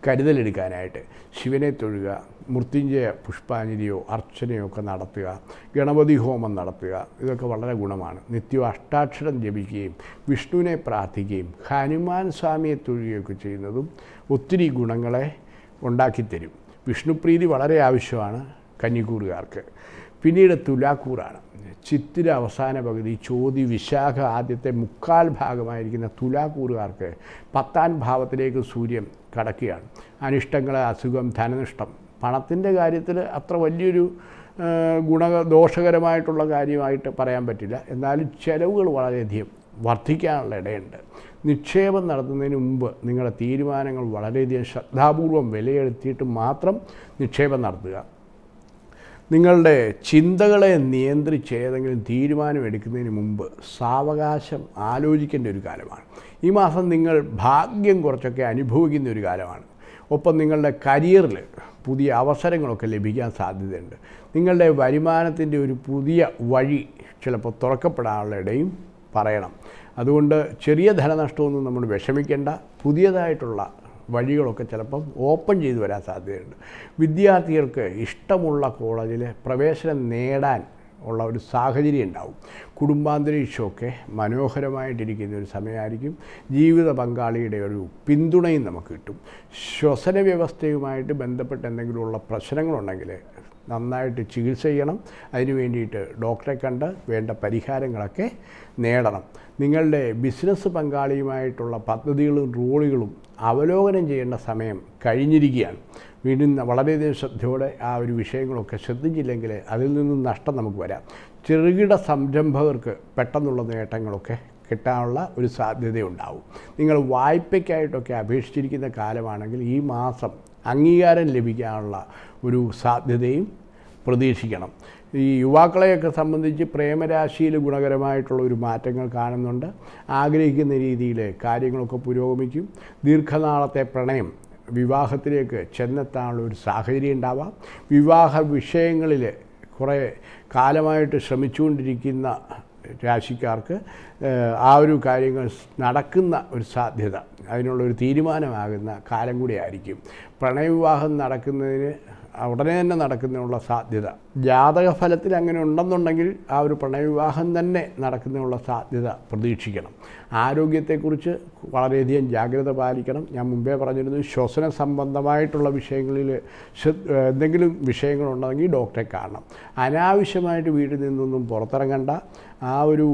കരുതലെടുക്കാനായിട്ട് ശിവനെ തൊഴുക മൃത്യുഞ്ജയ പുഷ്പാഞ്ജലിയോ അർച്ചനയോ ഒക്കെ നടത്തുക ഗണപതി ഹോമം നടത്തുക ഇതൊക്കെ വളരെ ഗുണമാണ് നിത്യം അഷ്ടാക്ഷരം ജപിക്കുകയും വിഷ്ണുവിനെ പ്രാർത്ഥിക്കുകയും ഹനുമാൻ സ്വാമിയെ തൊഴുകയൊക്കെ ചെയ്യുന്നതും ഒത്തിരി ഗുണങ്ങളെ ഉണ്ടാക്കിത്തരും വിഷ്ണുപ്രീതി വളരെ ആവശ്യമാണ് കഞ്ഞിക്കൂറുകാർക്ക് പിന്നീട് തുലാക്കൂറാണ് ചിത്തിര അവസാന പകുതി ചോതി വിശാഖ ആദ്യത്തെ മുക്കാൽ ഭാഗമായിരിക്കുന്ന തുലാക്കൂറുകാർക്ക് പത്താം ഭാവത്തിലേക്ക് സൂര്യൻ കടക്കുകയാണ് അനിഷ്ടങ്ങൾ അസുഖം ധനനിഷ്ടം പണത്തിൻ്റെ കാര്യത്തിൽ അത്ര വലിയൊരു ഗുണ ദോഷകരമായിട്ടുള്ള കാര്യമായിട്ട് പറയാൻ പറ്റില്ല എന്നാലും ചെലവുകൾ വളരെയധികം വർദ്ധിക്കാനുള്ള ഇടയുണ്ട് നിക്ഷേപം നടത്തുന്നതിന് മുമ്പ് നിങ്ങളുടെ തീരുമാനങ്ങൾ വളരെയധികം ശ്രദ്ധാപൂർവം വിലയിരുത്തിയിട്ട് മാത്രം നിക്ഷേപം നടത്തുക നിങ്ങളുടെ ചിന്തകളെ നിയന്ത്രിച്ച് ഏതെങ്കിലും തീരുമാനം എടുക്കുന്നതിന് മുമ്പ് സാവകാശം ആലോചിക്കേണ്ട ഒരു കാലമാണ് ഈ മാസം നിങ്ങൾ ഭാഗ്യം കുറച്ചൊക്കെ അനുഭവിക്കുന്ന ഒരു കാലമാണ് ഒപ്പം നിങ്ങളുടെ കരിയറിൽ പുതിയ അവസരങ്ങളൊക്കെ ലഭിക്കാൻ സാധ്യതയുണ്ട് നിങ്ങളുടെ വരുമാനത്തിൻ്റെ ഒരു പുതിയ വഴി ചിലപ്പോൾ ഇടയും പറയണം അതുകൊണ്ട് ചെറിയ ധനനഷ്ടമൊന്നും നമ്മൾ വിഷമിക്കേണ്ട പുതിയതായിട്ടുള്ള വഴികളൊക്കെ ചിലപ്പം ഓപ്പൺ ചെയ്തു വരാൻ സാധ്യതയുണ്ട് വിദ്യാർത്ഥികൾക്ക് ഇഷ്ടമുള്ള കോളേജിൽ പ്രവേശനം നേടാൻ ഉള്ള ഒരു സാഹചര്യം ഉണ്ടാവും കുടുംബാന്തരീക്ഷമൊക്കെ മനോഹരമായിട്ടിരിക്കുന്ന ഒരു സമയമായിരിക്കും ജീവിത പങ്കാളിയുടെ ഒരു പിന്തുണയും നമുക്ക് കിട്ടും ശ്വസന വ്യവസ്ഥയുമായിട്ട് ബന്ധപ്പെട്ട് എന്തെങ്കിലുമുള്ള പ്രശ്നങ്ങളുണ്ടെങ്കിൽ നന്നായിട്ട് ചികിത്സ ചെയ്യണം അതിന് വേണ്ടിയിട്ട് ഡോക്ടറെ കണ്ട് വേണ്ട പരിഹാരങ്ങളൊക്കെ നേടണം നിങ്ങളുടെ ബിസിനസ് പങ്കാളിയുമായിട്ടുള്ള പദ്ധതികളും റോളുകളും അവലോകനം ചെയ്യേണ്ട സമയം കഴിഞ്ഞിരിക്കുകയാണ് വീണ്ടും വളരെയധികം ശ്രദ്ധയോടെ ആ ഒരു വിഷയങ്ങളൊക്കെ ശ്രദ്ധിച്ചില്ലെങ്കിൽ അതിൽ നിന്നും നഷ്ടം നമുക്ക് വരാം ചെറുകിട സംരംഭകർക്ക് പെട്ടെന്നുള്ള നേട്ടങ്ങളൊക്കെ കിട്ടാനുള്ള ഒരു സാധ്യതയുണ്ടാവും നിങ്ങൾ വായ്പയ്ക്കായിട്ടൊക്കെ അപേക്ഷിച്ചിരിക്കുന്ന കാലമാണെങ്കിൽ ഈ മാസം അംഗീകാരം ലഭിക്കാനുള്ള ഒരു സാധ്യതയും പ്രതീക്ഷിക്കണം ഈ യുവാക്കളെയൊക്കെ സംബന്ധിച്ച് പ്രേമരാശിയിൽ ഗുണകരമായിട്ടുള്ള ഒരു മാറ്റങ്ങൾ കാണുന്നുണ്ട് ആഗ്രഹിക്കുന്ന രീതിയിൽ കാര്യങ്ങളൊക്കെ പുരോഗമിക്കും ദീർഘനാളത്തെ പ്രണയം വിവാഹത്തിലേക്ക് ചെന്നെത്താനുള്ള ഒരു സാഹചര്യം ഉണ്ടാവാം വിവാഹ വിഷയങ്ങളിൽ കുറേ കാലമായിട്ട് ശ്രമിച്ചുകൊണ്ടിരിക്കുന്ന രാശിക്കാർക്ക് ആ ഒരു കാര്യങ്ങൾ നടക്കുന്ന ഒരു സാധ്യത അതിനുള്ള ഒരു തീരുമാനമാകുന്ന കാലം കൂടി ആയിരിക്കും പ്രണയവിവാഹം നടക്കുന്നതിന് ഉടനെ തന്നെ നടക്കുന്നതിനുള്ള സാധ്യത ജാതക ഫലത്തിൽ അങ്ങനെ ഉണ്ടെന്നുണ്ടെങ്കിൽ ആ ഒരു പ്രണയവിവാഹം തന്നെ നടക്കുന്നതിനുള്ള സാധ്യത പ്രതീക്ഷിക്കണം ആരോഗ്യത്തെക്കുറിച്ച് വളരെയധികം ജാഗ്രത പാലിക്കണം ഞാൻ മുമ്പേ പറഞ്ഞിരുന്നു ശ്വസന സംബന്ധമായിട്ടുള്ള വിഷയങ്ങളിൽ എന്തെങ്കിലും വിഷയങ്ങളുണ്ടെങ്കിൽ ഡോക്ടറെ കാണണം അനാവശ്യമായിട്ട് വീട്ടിൽ നിന്നൊന്നും പുറത്തിറങ്ങണ്ട ആ ഒരു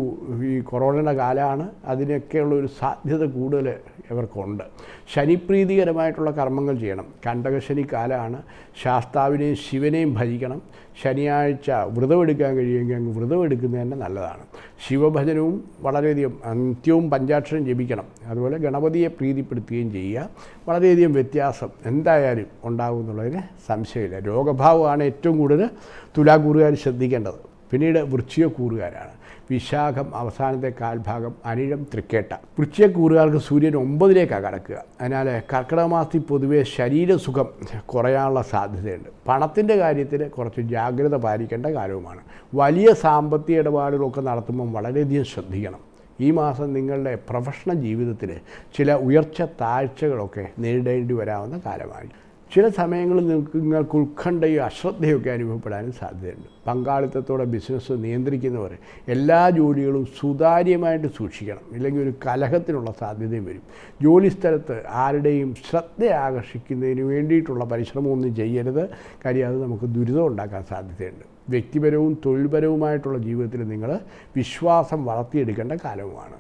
ഈ കൊറോണയുടെ കാലമാണ് അതിനൊക്കെയുള്ള ഒരു സാധ്യത കൂടുതൽ ഇവർക്കുണ്ട് ശനിപ്രീതികരമായിട്ടുള്ള കർമ്മങ്ങൾ ചെയ്യണം കണ്ടകശനി കാലമാണ് ശാസ്താവിനെയും ശിവനെയും ഭജിക്കണം ശനിയാഴ്ച വ്രതമെടുക്കാൻ കഴിയുമെങ്കിൽ അങ്ങ് വ്രതമെടുക്കുന്നത് തന്നെ നല്ലതാണ് ശിവഭജനവും വളരെയധികം അന്ത്യവും പഞ്ചാക്ഷരം ജപിക്കണം അതുപോലെ ഗണപതിയെ പ്രീതിപ്പെടുത്തുകയും ചെയ്യുക വളരെയധികം വ്യത്യാസം എന്തായാലും ഉണ്ടാകും എന്നുള്ളതിന് സംശയമില്ല രോഗഭാവമാണ് ഏറ്റവും കൂടുതൽ തുലാക്കൂറുകാർ ശ്രദ്ധിക്കേണ്ടത് പിന്നീട് വൃക്ഷിയ കൂറുകാരാണ് വിശാഖം അവസാനത്തെ കാൽഭാഗം അനിഴം തൃക്കേട്ട വൃശ്ചയക്കൂറുകാർക്ക് സൂര്യൻ ഒമ്പതിലേക്കാണ് കടക്കുക അതിനാൽ കർക്കിടകമാസത്തിൽ പൊതുവേ ശരീരസുഖം കുറയാനുള്ള സാധ്യതയുണ്ട് പണത്തിൻ്റെ കാര്യത്തിൽ കുറച്ച് ജാഗ്രത പാലിക്കേണ്ട കാര്യവുമാണ് വലിയ സാമ്പത്തിക ഇടപാടുകളൊക്കെ നടത്തുമ്പം വളരെയധികം ശ്രദ്ധിക്കണം ഈ മാസം നിങ്ങളുടെ പ്രൊഫഷണൽ ജീവിതത്തിൽ ചില ഉയർച്ച താഴ്ചകളൊക്കെ നേരിടേണ്ടി വരാവുന്ന കാലമായി ചില സമയങ്ങളിൽ നിങ്ങൾക്ക് നിങ്ങൾക്ക് ഉത്കണ്ഠയോ അശ്രദ്ധയൊക്കെ അനുഭവപ്പെടാനും സാധ്യതയുണ്ട് പങ്കാളിത്തത്തോടെ ബിസിനസ് നിയന്ത്രിക്കുന്നവർ എല്ലാ ജോലികളും സുതാര്യമായിട്ട് സൂക്ഷിക്കണം ഇല്ലെങ്കിൽ ഒരു കലഹത്തിനുള്ള സാധ്യതയും വരും ജോലിസ്ഥലത്ത് ആരുടെയും ശ്രദ്ധ ആകർഷിക്കുന്നതിന് വേണ്ടിയിട്ടുള്ള പരിശ്രമമൊന്നും ചെയ്യരുത് കാര്യം അത് നമുക്ക് ദുരിതം ഉണ്ടാക്കാൻ സാധ്യതയുണ്ട് വ്യക്തിപരവും തൊഴിൽപരവുമായിട്ടുള്ള ജീവിതത്തിൽ നിങ്ങൾ വിശ്വാസം വളർത്തിയെടുക്കേണ്ട കാലവുമാണ്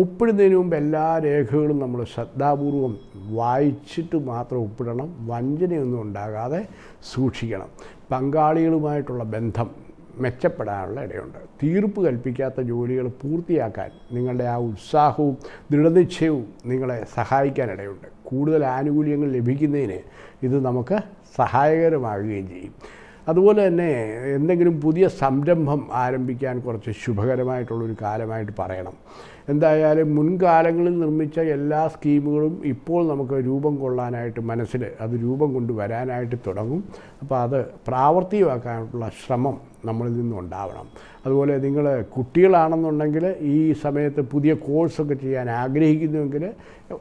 ഒപ്പിടുന്നതിന് മുമ്പ് എല്ലാ രേഖകളും നമ്മൾ ശ്രദ്ധാപൂർവം വായിച്ചിട്ട് മാത്രം ഒപ്പിടണം വഞ്ചനയൊന്നും ഉണ്ടാകാതെ സൂക്ഷിക്കണം പങ്കാളികളുമായിട്ടുള്ള ബന്ധം മെച്ചപ്പെടാനുള്ള ഇടയുണ്ട് തീർപ്പ് കൽപ്പിക്കാത്ത ജോലികൾ പൂർത്തിയാക്കാൻ നിങ്ങളുടെ ആ ഉത്സാഹവും ദൃഢനിശ്ചയവും നിങ്ങളെ സഹായിക്കാൻ ഇടയുണ്ട് കൂടുതൽ ആനുകൂല്യങ്ങൾ ലഭിക്കുന്നതിന് ഇത് നമുക്ക് സഹായകരമാകുകയും ചെയ്യും അതുപോലെ തന്നെ എന്തെങ്കിലും പുതിയ സംരംഭം ആരംഭിക്കാൻ കുറച്ച് ശുഭകരമായിട്ടുള്ളൊരു കാലമായിട്ട് പറയണം എന്തായാലും മുൻകാലങ്ങളിൽ നിർമ്മിച്ച എല്ലാ സ്കീമുകളും ഇപ്പോൾ നമുക്ക് രൂപം കൊള്ളാനായിട്ട് മനസ്സിൽ അത് രൂപം കൊണ്ടുവരാനായിട്ട് തുടങ്ങും അപ്പോൾ അത് പ്രാവർത്തികമാക്കാനുള്ള ശ്രമം നമ്മളിൽ നിന്നും ഉണ്ടാവണം അതുപോലെ നിങ്ങൾ കുട്ടികളാണെന്നുണ്ടെങ്കിൽ ഈ സമയത്ത് പുതിയ കോഴ്സൊക്കെ ചെയ്യാൻ ആഗ്രഹിക്കുന്നുവെങ്കിൽ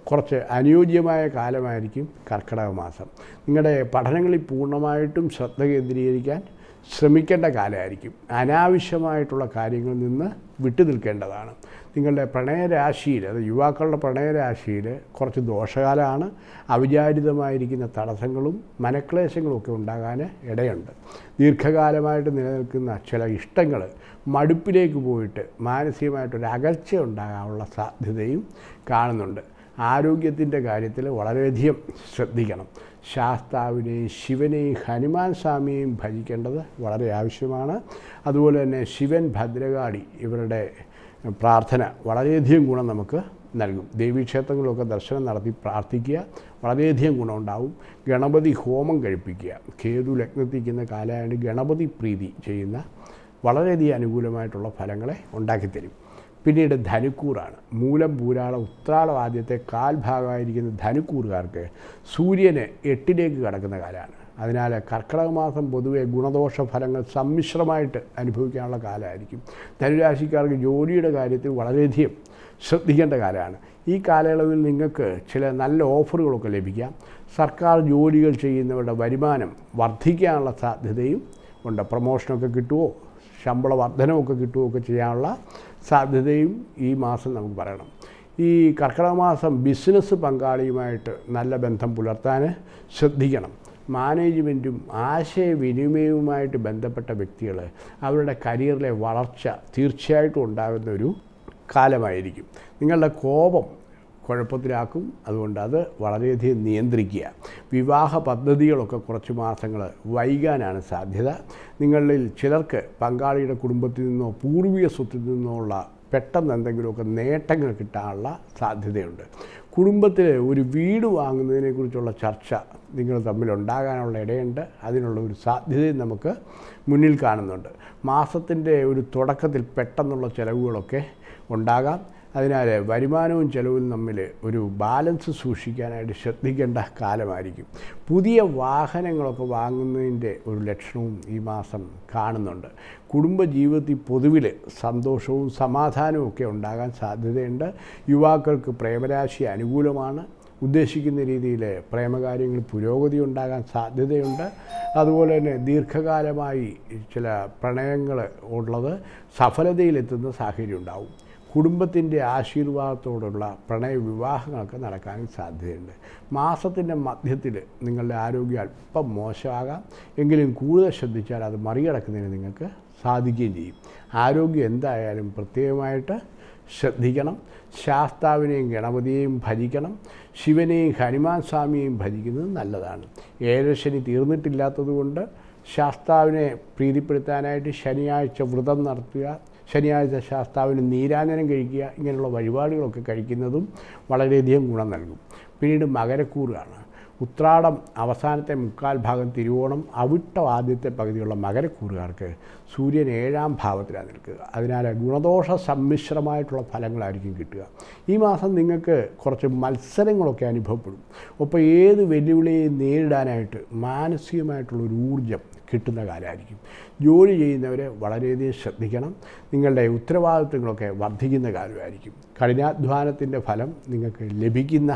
കുറച്ച് അനുയോജ്യമായ കാലമായിരിക്കും കർക്കിടക മാസം നിങ്ങളുടെ പഠനങ്ങളിൽ പൂർണ്ണമായിട്ടും ശ്രദ്ധ കേന്ദ്രീകരിക്കാൻ ശ്രമിക്കേണ്ട കാലമായിരിക്കും അനാവശ്യമായിട്ടുള്ള കാര്യങ്ങളിൽ നിന്ന് വിട്ടുനിൽക്കേണ്ടതാണ് നിങ്ങളുടെ പ്രണയരാശിയിൽ അത് യുവാക്കളുടെ പ്രണയരാശിയിൽ കുറച്ച് ദോഷകാലമാണ് അവിചാരിതമായിരിക്കുന്ന തടസ്സങ്ങളും മനക്ലേശങ്ങളും ഒക്കെ ഉണ്ടാകാൻ ഇടയുണ്ട് ദീർഘകാലമായിട്ട് നിലനിൽക്കുന്ന ചില ഇഷ്ടങ്ങൾ മടുപ്പിലേക്ക് പോയിട്ട് മാനസികമായിട്ടൊരു അകൽച്ച ഉണ്ടാകാനുള്ള സാധ്യതയും കാണുന്നുണ്ട് ആരോഗ്യത്തിൻ്റെ കാര്യത്തിൽ വളരെയധികം ശ്രദ്ധിക്കണം ശാസ്താവിനെയും ശിവനെയും ഹനുമാൻ സ്വാമിയെയും ഭജിക്കേണ്ടത് വളരെ ആവശ്യമാണ് അതുപോലെ തന്നെ ശിവൻ ഭദ്രകാളി ഇവരുടെ പ്രാർത്ഥന വളരെയധികം ഗുണം നമുക്ക് നൽകും ദേവീക്ഷേത്രങ്ങളിലൊക്കെ ദർശനം നടത്തി പ്രാർത്ഥിക്കുക വളരെയധികം ഗുണമുണ്ടാവും ഗണപതി ഹോമം കഴിപ്പിക്കുക കേതു ലഗ്നത്തിക്കുന്ന കാലമായിട്ട് ഗണപതി പ്രീതി ചെയ്യുന്ന വളരെയധികം അനുകൂലമായിട്ടുള്ള ഫലങ്ങളെ ഉണ്ടാക്കിത്തരും പിന്നീട് ധനുക്കൂറാണ് മൂലം പൂരാളം ഉത്രാളം ആദ്യത്തെ കാൽഭാഗമായിരിക്കുന്ന ധനുക്കൂറുകാർക്ക് സൂര്യന് എട്ടിലേക്ക് കടക്കുന്ന കാലമാണ് അതിനാൽ കർക്കിടക മാസം പൊതുവെ ഗുണദോഷ ഫലങ്ങൾ സമ്മിശ്രമായിട്ട് അനുഭവിക്കാനുള്ള കാലമായിരിക്കും ധനുരാശിക്കാർക്ക് ജോലിയുടെ കാര്യത്തിൽ വളരെയധികം ശ്രദ്ധിക്കേണ്ട കാലമാണ് ഈ കാലയളവിൽ നിങ്ങൾക്ക് ചില നല്ല ഓഫറുകളൊക്കെ ലഭിക്കാം സർക്കാർ ജോലികൾ ചെയ്യുന്നവരുടെ വരുമാനം വർദ്ധിക്കാനുള്ള സാധ്യതയും ഉണ്ട് പ്രൊമോഷനൊക്കെ കിട്ടുമോ ശമ്പള വർധനമൊക്കെ കിട്ടുമോ ചെയ്യാനുള്ള സാധ്യതയും ഈ മാസം നമുക്ക് പറയണം ഈ കർക്കിടക മാസം ബിസിനസ് പങ്കാളിയുമായിട്ട് നല്ല ബന്ധം പുലർത്താൻ ശ്രദ്ധിക്കണം മാനേജ്മെൻറ്റും ആശയവിനിമയവുമായിട്ട് ബന്ധപ്പെട്ട വ്യക്തികൾ അവരുടെ കരിയറിലെ വളർച്ച തീർച്ചയായിട്ടും ഉണ്ടാകുന്ന ഒരു കാലമായിരിക്കും നിങ്ങളുടെ കോപം കുഴപ്പത്തിലാക്കും അതുകൊണ്ട് അത് വളരെയധികം നിയന്ത്രിക്കുക വിവാഹ പദ്ധതികളൊക്കെ കുറച്ച് മാസങ്ങൾ വൈകാനാണ് സാധ്യത നിങ്ങളിൽ ചിലർക്ക് പങ്കാളിയുടെ കുടുംബത്തിൽ നിന്നോ പൂർവിക സ്വത്തിൽ നിന്നോ ഉള്ള പെട്ടെന്ന് എന്തെങ്കിലുമൊക്കെ നേട്ടങ്ങൾ കിട്ടാനുള്ള സാധ്യതയുണ്ട് കുടുംബത്തിലെ ഒരു വീട് വാങ്ങുന്നതിനെക്കുറിച്ചുള്ള ചർച്ച നിങ്ങൾ തമ്മിൽ ഉണ്ടാകാനുള്ള ഇടയുണ്ട് അതിനുള്ള ഒരു സാധ്യതയും നമുക്ക് മുന്നിൽ കാണുന്നുണ്ട് മാസത്തിൻ്റെ ഒരു തുടക്കത്തിൽ പെട്ടെന്നുള്ള ചിലവുകളൊക്കെ ഉണ്ടാകാം അതിനാൽ വരുമാനവും ചെലവും തമ്മിൽ ഒരു ബാലൻസ് സൂക്ഷിക്കാനായിട്ട് ശ്രദ്ധിക്കേണ്ട കാലമായിരിക്കും പുതിയ വാഹനങ്ങളൊക്കെ വാങ്ങുന്നതിൻ്റെ ഒരു ലക്ഷണവും ഈ മാസം കാണുന്നുണ്ട് കുടുംബജീവിതത്തിൽ പൊതുവിൽ സന്തോഷവും സമാധാനവും ഒക്കെ ഉണ്ടാകാൻ സാധ്യതയുണ്ട് യുവാക്കൾക്ക് പ്രേമരാശി അനുകൂലമാണ് ഉദ്ദേശിക്കുന്ന രീതിയിൽ പ്രേമകാര്യങ്ങൾ പുരോഗതി ഉണ്ടാകാൻ സാധ്യതയുണ്ട് അതുപോലെ തന്നെ ദീർഘകാലമായി ചില പ്രണയങ്ങൾ ഉള്ളത് സഫലതയിലെത്തുന്ന സാഹചര്യം ഉണ്ടാവും കുടുംബത്തിൻ്റെ ആശീർവാദത്തോടുള്ള പ്രണയ വിവാഹങ്ങളൊക്കെ നടക്കാനും സാധ്യതയുണ്ട് മാസത്തിൻ്റെ മധ്യത്തിൽ നിങ്ങളുടെ ആരോഗ്യം അല്പം മോശമാകാം എങ്കിലും കൂടുതൽ ശ്രദ്ധിച്ചാൽ അത് മറികടക്കുന്നതിന് നിങ്ങൾക്ക് സാധിക്കുകയും ചെയ്യും ആരോഗ്യം എന്തായാലും പ്രത്യേകമായിട്ട് ശ്രദ്ധിക്കണം ശാസ്താവിനെയും ഗണപതിയെയും ഭജിക്കണം ശിവനെയും ഹനുമാൻ സ്വാമിയെയും ഭജിക്കുന്നത് നല്ലതാണ് ഏഴശനി തീർന്നിട്ടില്ലാത്തതുകൊണ്ട് ശാസ്താവിനെ പ്രീതിപ്പെടുത്താനായിട്ട് ശനിയാഴ്ച വ്രതം നടത്തുക ശനിയാഴ്ച ശാസ്താവിന് നീരാഞ്ജനം കഴിക്കുക ഇങ്ങനെയുള്ള വഴിപാടുകളൊക്കെ കഴിക്കുന്നതും വളരെയധികം ഗുണം നൽകും പിന്നീട് മകരക്കൂറാണ് ഉത്രാടം അവസാനത്തെ മുക്കാൽ ഭാഗം തിരുവോണം അവിട്ടം ആദ്യത്തെ പകുതിയുള്ള മകരക്കൂറുകാർക്ക് സൂര്യൻ ഏഴാം ഭാവത്തിലാണ് നിൽക്കുക അതിനാൽ ഗുണദോഷ സമ്മിശ്രമായിട്ടുള്ള ഫലങ്ങളായിരിക്കും കിട്ടുക ഈ മാസം നിങ്ങൾക്ക് കുറച്ച് മത്സരങ്ങളൊക്കെ അനുഭവപ്പെടും ഒപ്പം ഏത് വെല്ലുവിളിയെയും നേരിടാനായിട്ട് മാനസികമായിട്ടുള്ളൊരു ഊർജം കിട്ടുന്ന കാലമായിരിക്കും ജോലി ചെയ്യുന്നവരെ വളരെയധികം ശ്രദ്ധിക്കണം നിങ്ങളുടെ ഉത്തരവാദിത്വങ്ങളൊക്കെ വർദ്ധിക്കുന്ന കാലമായിരിക്കും കഠിനാധ്വാനത്തിൻ്റെ ഫലം നിങ്ങൾക്ക് ലഭിക്കുന്ന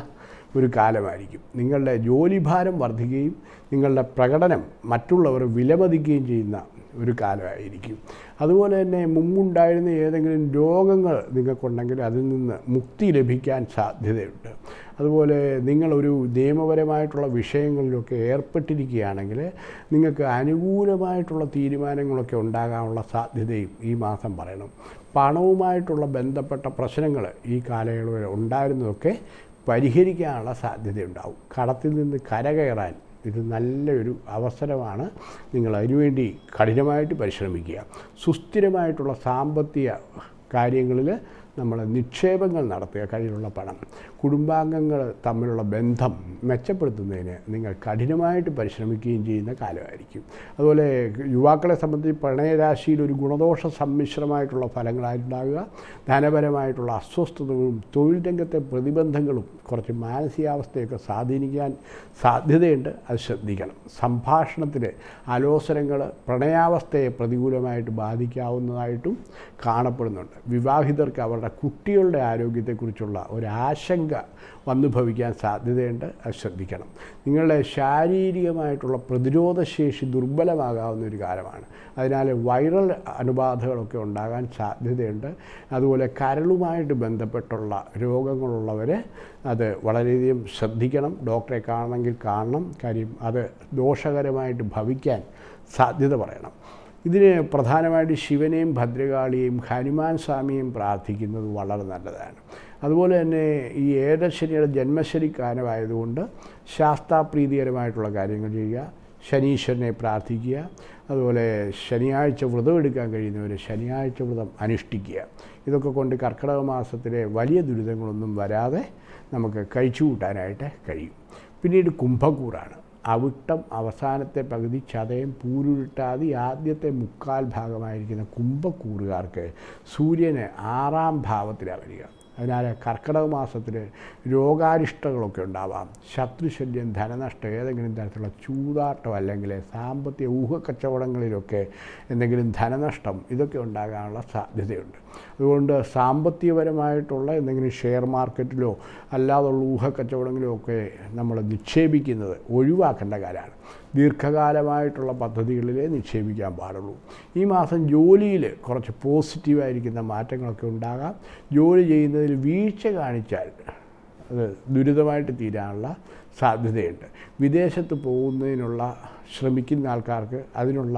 ഒരു കാലമായിരിക്കും നിങ്ങളുടെ ജോലിഭാരം വർദ്ധിക്കുകയും നിങ്ങളുടെ പ്രകടനം മറ്റുള്ളവർ വിലമതിക്കുകയും ചെയ്യുന്ന ഒരു കാലമായിരിക്കും അതുപോലെ തന്നെ മുമ്പുണ്ടായിരുന്ന ഏതെങ്കിലും രോഗങ്ങൾ നിങ്ങൾക്കുണ്ടെങ്കിൽ അതിൽ നിന്ന് മുക്തി ലഭിക്കാൻ സാധ്യതയുണ്ട് അതുപോലെ നിങ്ങളൊരു നിയമപരമായിട്ടുള്ള വിഷയങ്ങളിലൊക്കെ ഏർപ്പെട്ടിരിക്കുകയാണെങ്കിൽ നിങ്ങൾക്ക് അനുകൂലമായിട്ടുള്ള തീരുമാനങ്ങളൊക്കെ ഉണ്ടാകാനുള്ള സാധ്യതയും ഈ മാസം പറയണം പണവുമായിട്ടുള്ള ബന്ധപ്പെട്ട പ്രശ്നങ്ങൾ ഈ കാലയളവിൽ ഉണ്ടായിരുന്നതൊക്കെ പരിഹരിക്കാനുള്ള സാധ്യതയുണ്ടാവും കടത്തിൽ നിന്ന് കരകയറാൻ ഇത് നല്ലൊരു അവസരമാണ് നിങ്ങൾ അതിനുവേണ്ടി കഠിനമായിട്ട് പരിശ്രമിക്കുക സുസ്ഥിരമായിട്ടുള്ള സാമ്പത്തിക കാര്യങ്ങളിൽ നമ്മൾ നിക്ഷേപങ്ങൾ നടത്തുക കയ്യിലുള്ള പണം കുടുംബാംഗങ്ങൾ തമ്മിലുള്ള ബന്ധം മെച്ചപ്പെടുത്തുന്നതിന് നിങ്ങൾ കഠിനമായിട്ട് പരിശ്രമിക്കുകയും ചെയ്യുന്ന കാലമായിരിക്കും അതുപോലെ യുവാക്കളെ സംബന്ധിച്ച് പ്രണയരാശിയിൽ ഒരു ഗുണദോഷ സമ്മിശ്രമായിട്ടുള്ള ഫലങ്ങളായിട്ടുണ്ടാകുക ധനപരമായിട്ടുള്ള അസ്വസ്ഥതകളും തൊഴിൽ രംഗത്തെ പ്രതിബന്ധങ്ങളും കുറച്ച് മാനസികാവസ്ഥയൊക്കെ സ്വാധീനിക്കാൻ സാധ്യതയുണ്ട് അത് ശ്രദ്ധിക്കണം സംഭാഷണത്തിൽ ആലോചനകൾ പ്രണയാവസ്ഥയെ പ്രതികൂലമായിട്ട് ബാധിക്കാവുന്നതായിട്ടും കാണപ്പെടുന്നുണ്ട് വിവാഹിതർക്ക് അവരുടെ കുട്ടികളുടെ ആരോഗ്യത്തെക്കുറിച്ചുള്ള ഒരാശങ്ക ആശങ്ക വന്നു ഭവിക്കാൻ സാധ്യതയുണ്ട് അത് ശ്രദ്ധിക്കണം നിങ്ങളുടെ ശാരീരികമായിട്ടുള്ള പ്രതിരോധശേഷി ദുർബലമാകാവുന്ന ഒരു കാലമാണ് അതിനാൽ വൈറൽ അണുബാധകളൊക്കെ ഉണ്ടാകാൻ സാധ്യതയുണ്ട് അതുപോലെ കരളുമായിട്ട് ബന്ധപ്പെട്ടുള്ള രോഗങ്ങളുള്ളവർ അത് വളരെയധികം ശ്രദ്ധിക്കണം ഡോക്ടറെ കാണണമെങ്കിൽ കാണണം കാര്യം അത് ദോഷകരമായിട്ട് ഭവിക്കാൻ സാധ്യത പറയണം ഇതിന് പ്രധാനമായിട്ട് ശിവനെയും ഭദ്രകാളിയെയും ഹനുമാൻ സ്വാമിയെയും പ്രാർത്ഥിക്കുന്നത് വളരെ നല്ലതാണ് അതുപോലെ തന്നെ ഈ ഏഴരശനിയുടെ ജന്മശനിക്കാനമായതുകൊണ്ട് ശാസ്താപ്രീതികരമായിട്ടുള്ള കാര്യങ്ങൾ ചെയ്യുക ശനീശ്വരനെ പ്രാർത്ഥിക്കുക അതുപോലെ ശനിയാഴ്ച വ്രതം എടുക്കാൻ കഴിയുന്നവർ ശനിയാഴ്ച വ്രതം അനുഷ്ഠിക്കുക ഇതൊക്കെ കൊണ്ട് കർക്കിടക മാസത്തിലെ വലിയ ദുരിതങ്ങളൊന്നും വരാതെ നമുക്ക് കഴിച്ചു കൂട്ടാനായിട്ട് കഴിയും പിന്നീട് കുംഭക്കൂറാണ് അവിട്ടം അവസാനത്തെ പകുതി ചതയം പൂരുരുട്ടാതി ആദ്യത്തെ മുക്കാൽ ഭാഗമായിരിക്കുന്ന കുംഭക്കൂറുകാർക്ക് സൂര്യന് ആറാം ഭാവത്തിലാണ് വരിക അതിനാൽ കർക്കിടക മാസത്തിൽ രോഗാരിഷ്ടകളൊക്കെ ഉണ്ടാവാം ശത്രുശല്യം ധനനഷ്ടം ഏതെങ്കിലും തരത്തിലുള്ള ചൂതാട്ടം അല്ലെങ്കിൽ സാമ്പത്തിക ഊഹക്കച്ചവടങ്ങളിലൊക്കെ എന്തെങ്കിലും ധനനഷ്ടം ഇതൊക്കെ ഉണ്ടാകാനുള്ള സാധ്യതയുണ്ട് അതുകൊണ്ട് സാമ്പത്തികപരമായിട്ടുള്ള എന്തെങ്കിലും ഷെയർ മാർക്കറ്റിലോ അല്ലാതുള്ള ഊഹക്കച്ചവടങ്ങളിലോ ഒക്കെ നമ്മൾ നിക്ഷേപിക്കുന്നത് ഒഴിവാക്കേണ്ട കാര്യമാണ് ദീർഘകാലമായിട്ടുള്ള പദ്ധതികളിലേ നിക്ഷേപിക്കാൻ പാടുള്ളൂ ഈ മാസം ജോലിയിൽ കുറച്ച് പോസിറ്റീവായിരിക്കുന്ന മാറ്റങ്ങളൊക്കെ ഉണ്ടാകാം ജോലി ചെയ്യുന്നതിൽ വീഴ്ച കാണിച്ചാൽ അത് ദുരിതമായിട്ട് തീരാനുള്ള സാധ്യതയുണ്ട് വിദേശത്ത് പോകുന്നതിനുള്ള ശ്രമിക്കുന്ന ആൾക്കാർക്ക് അതിനുള്ള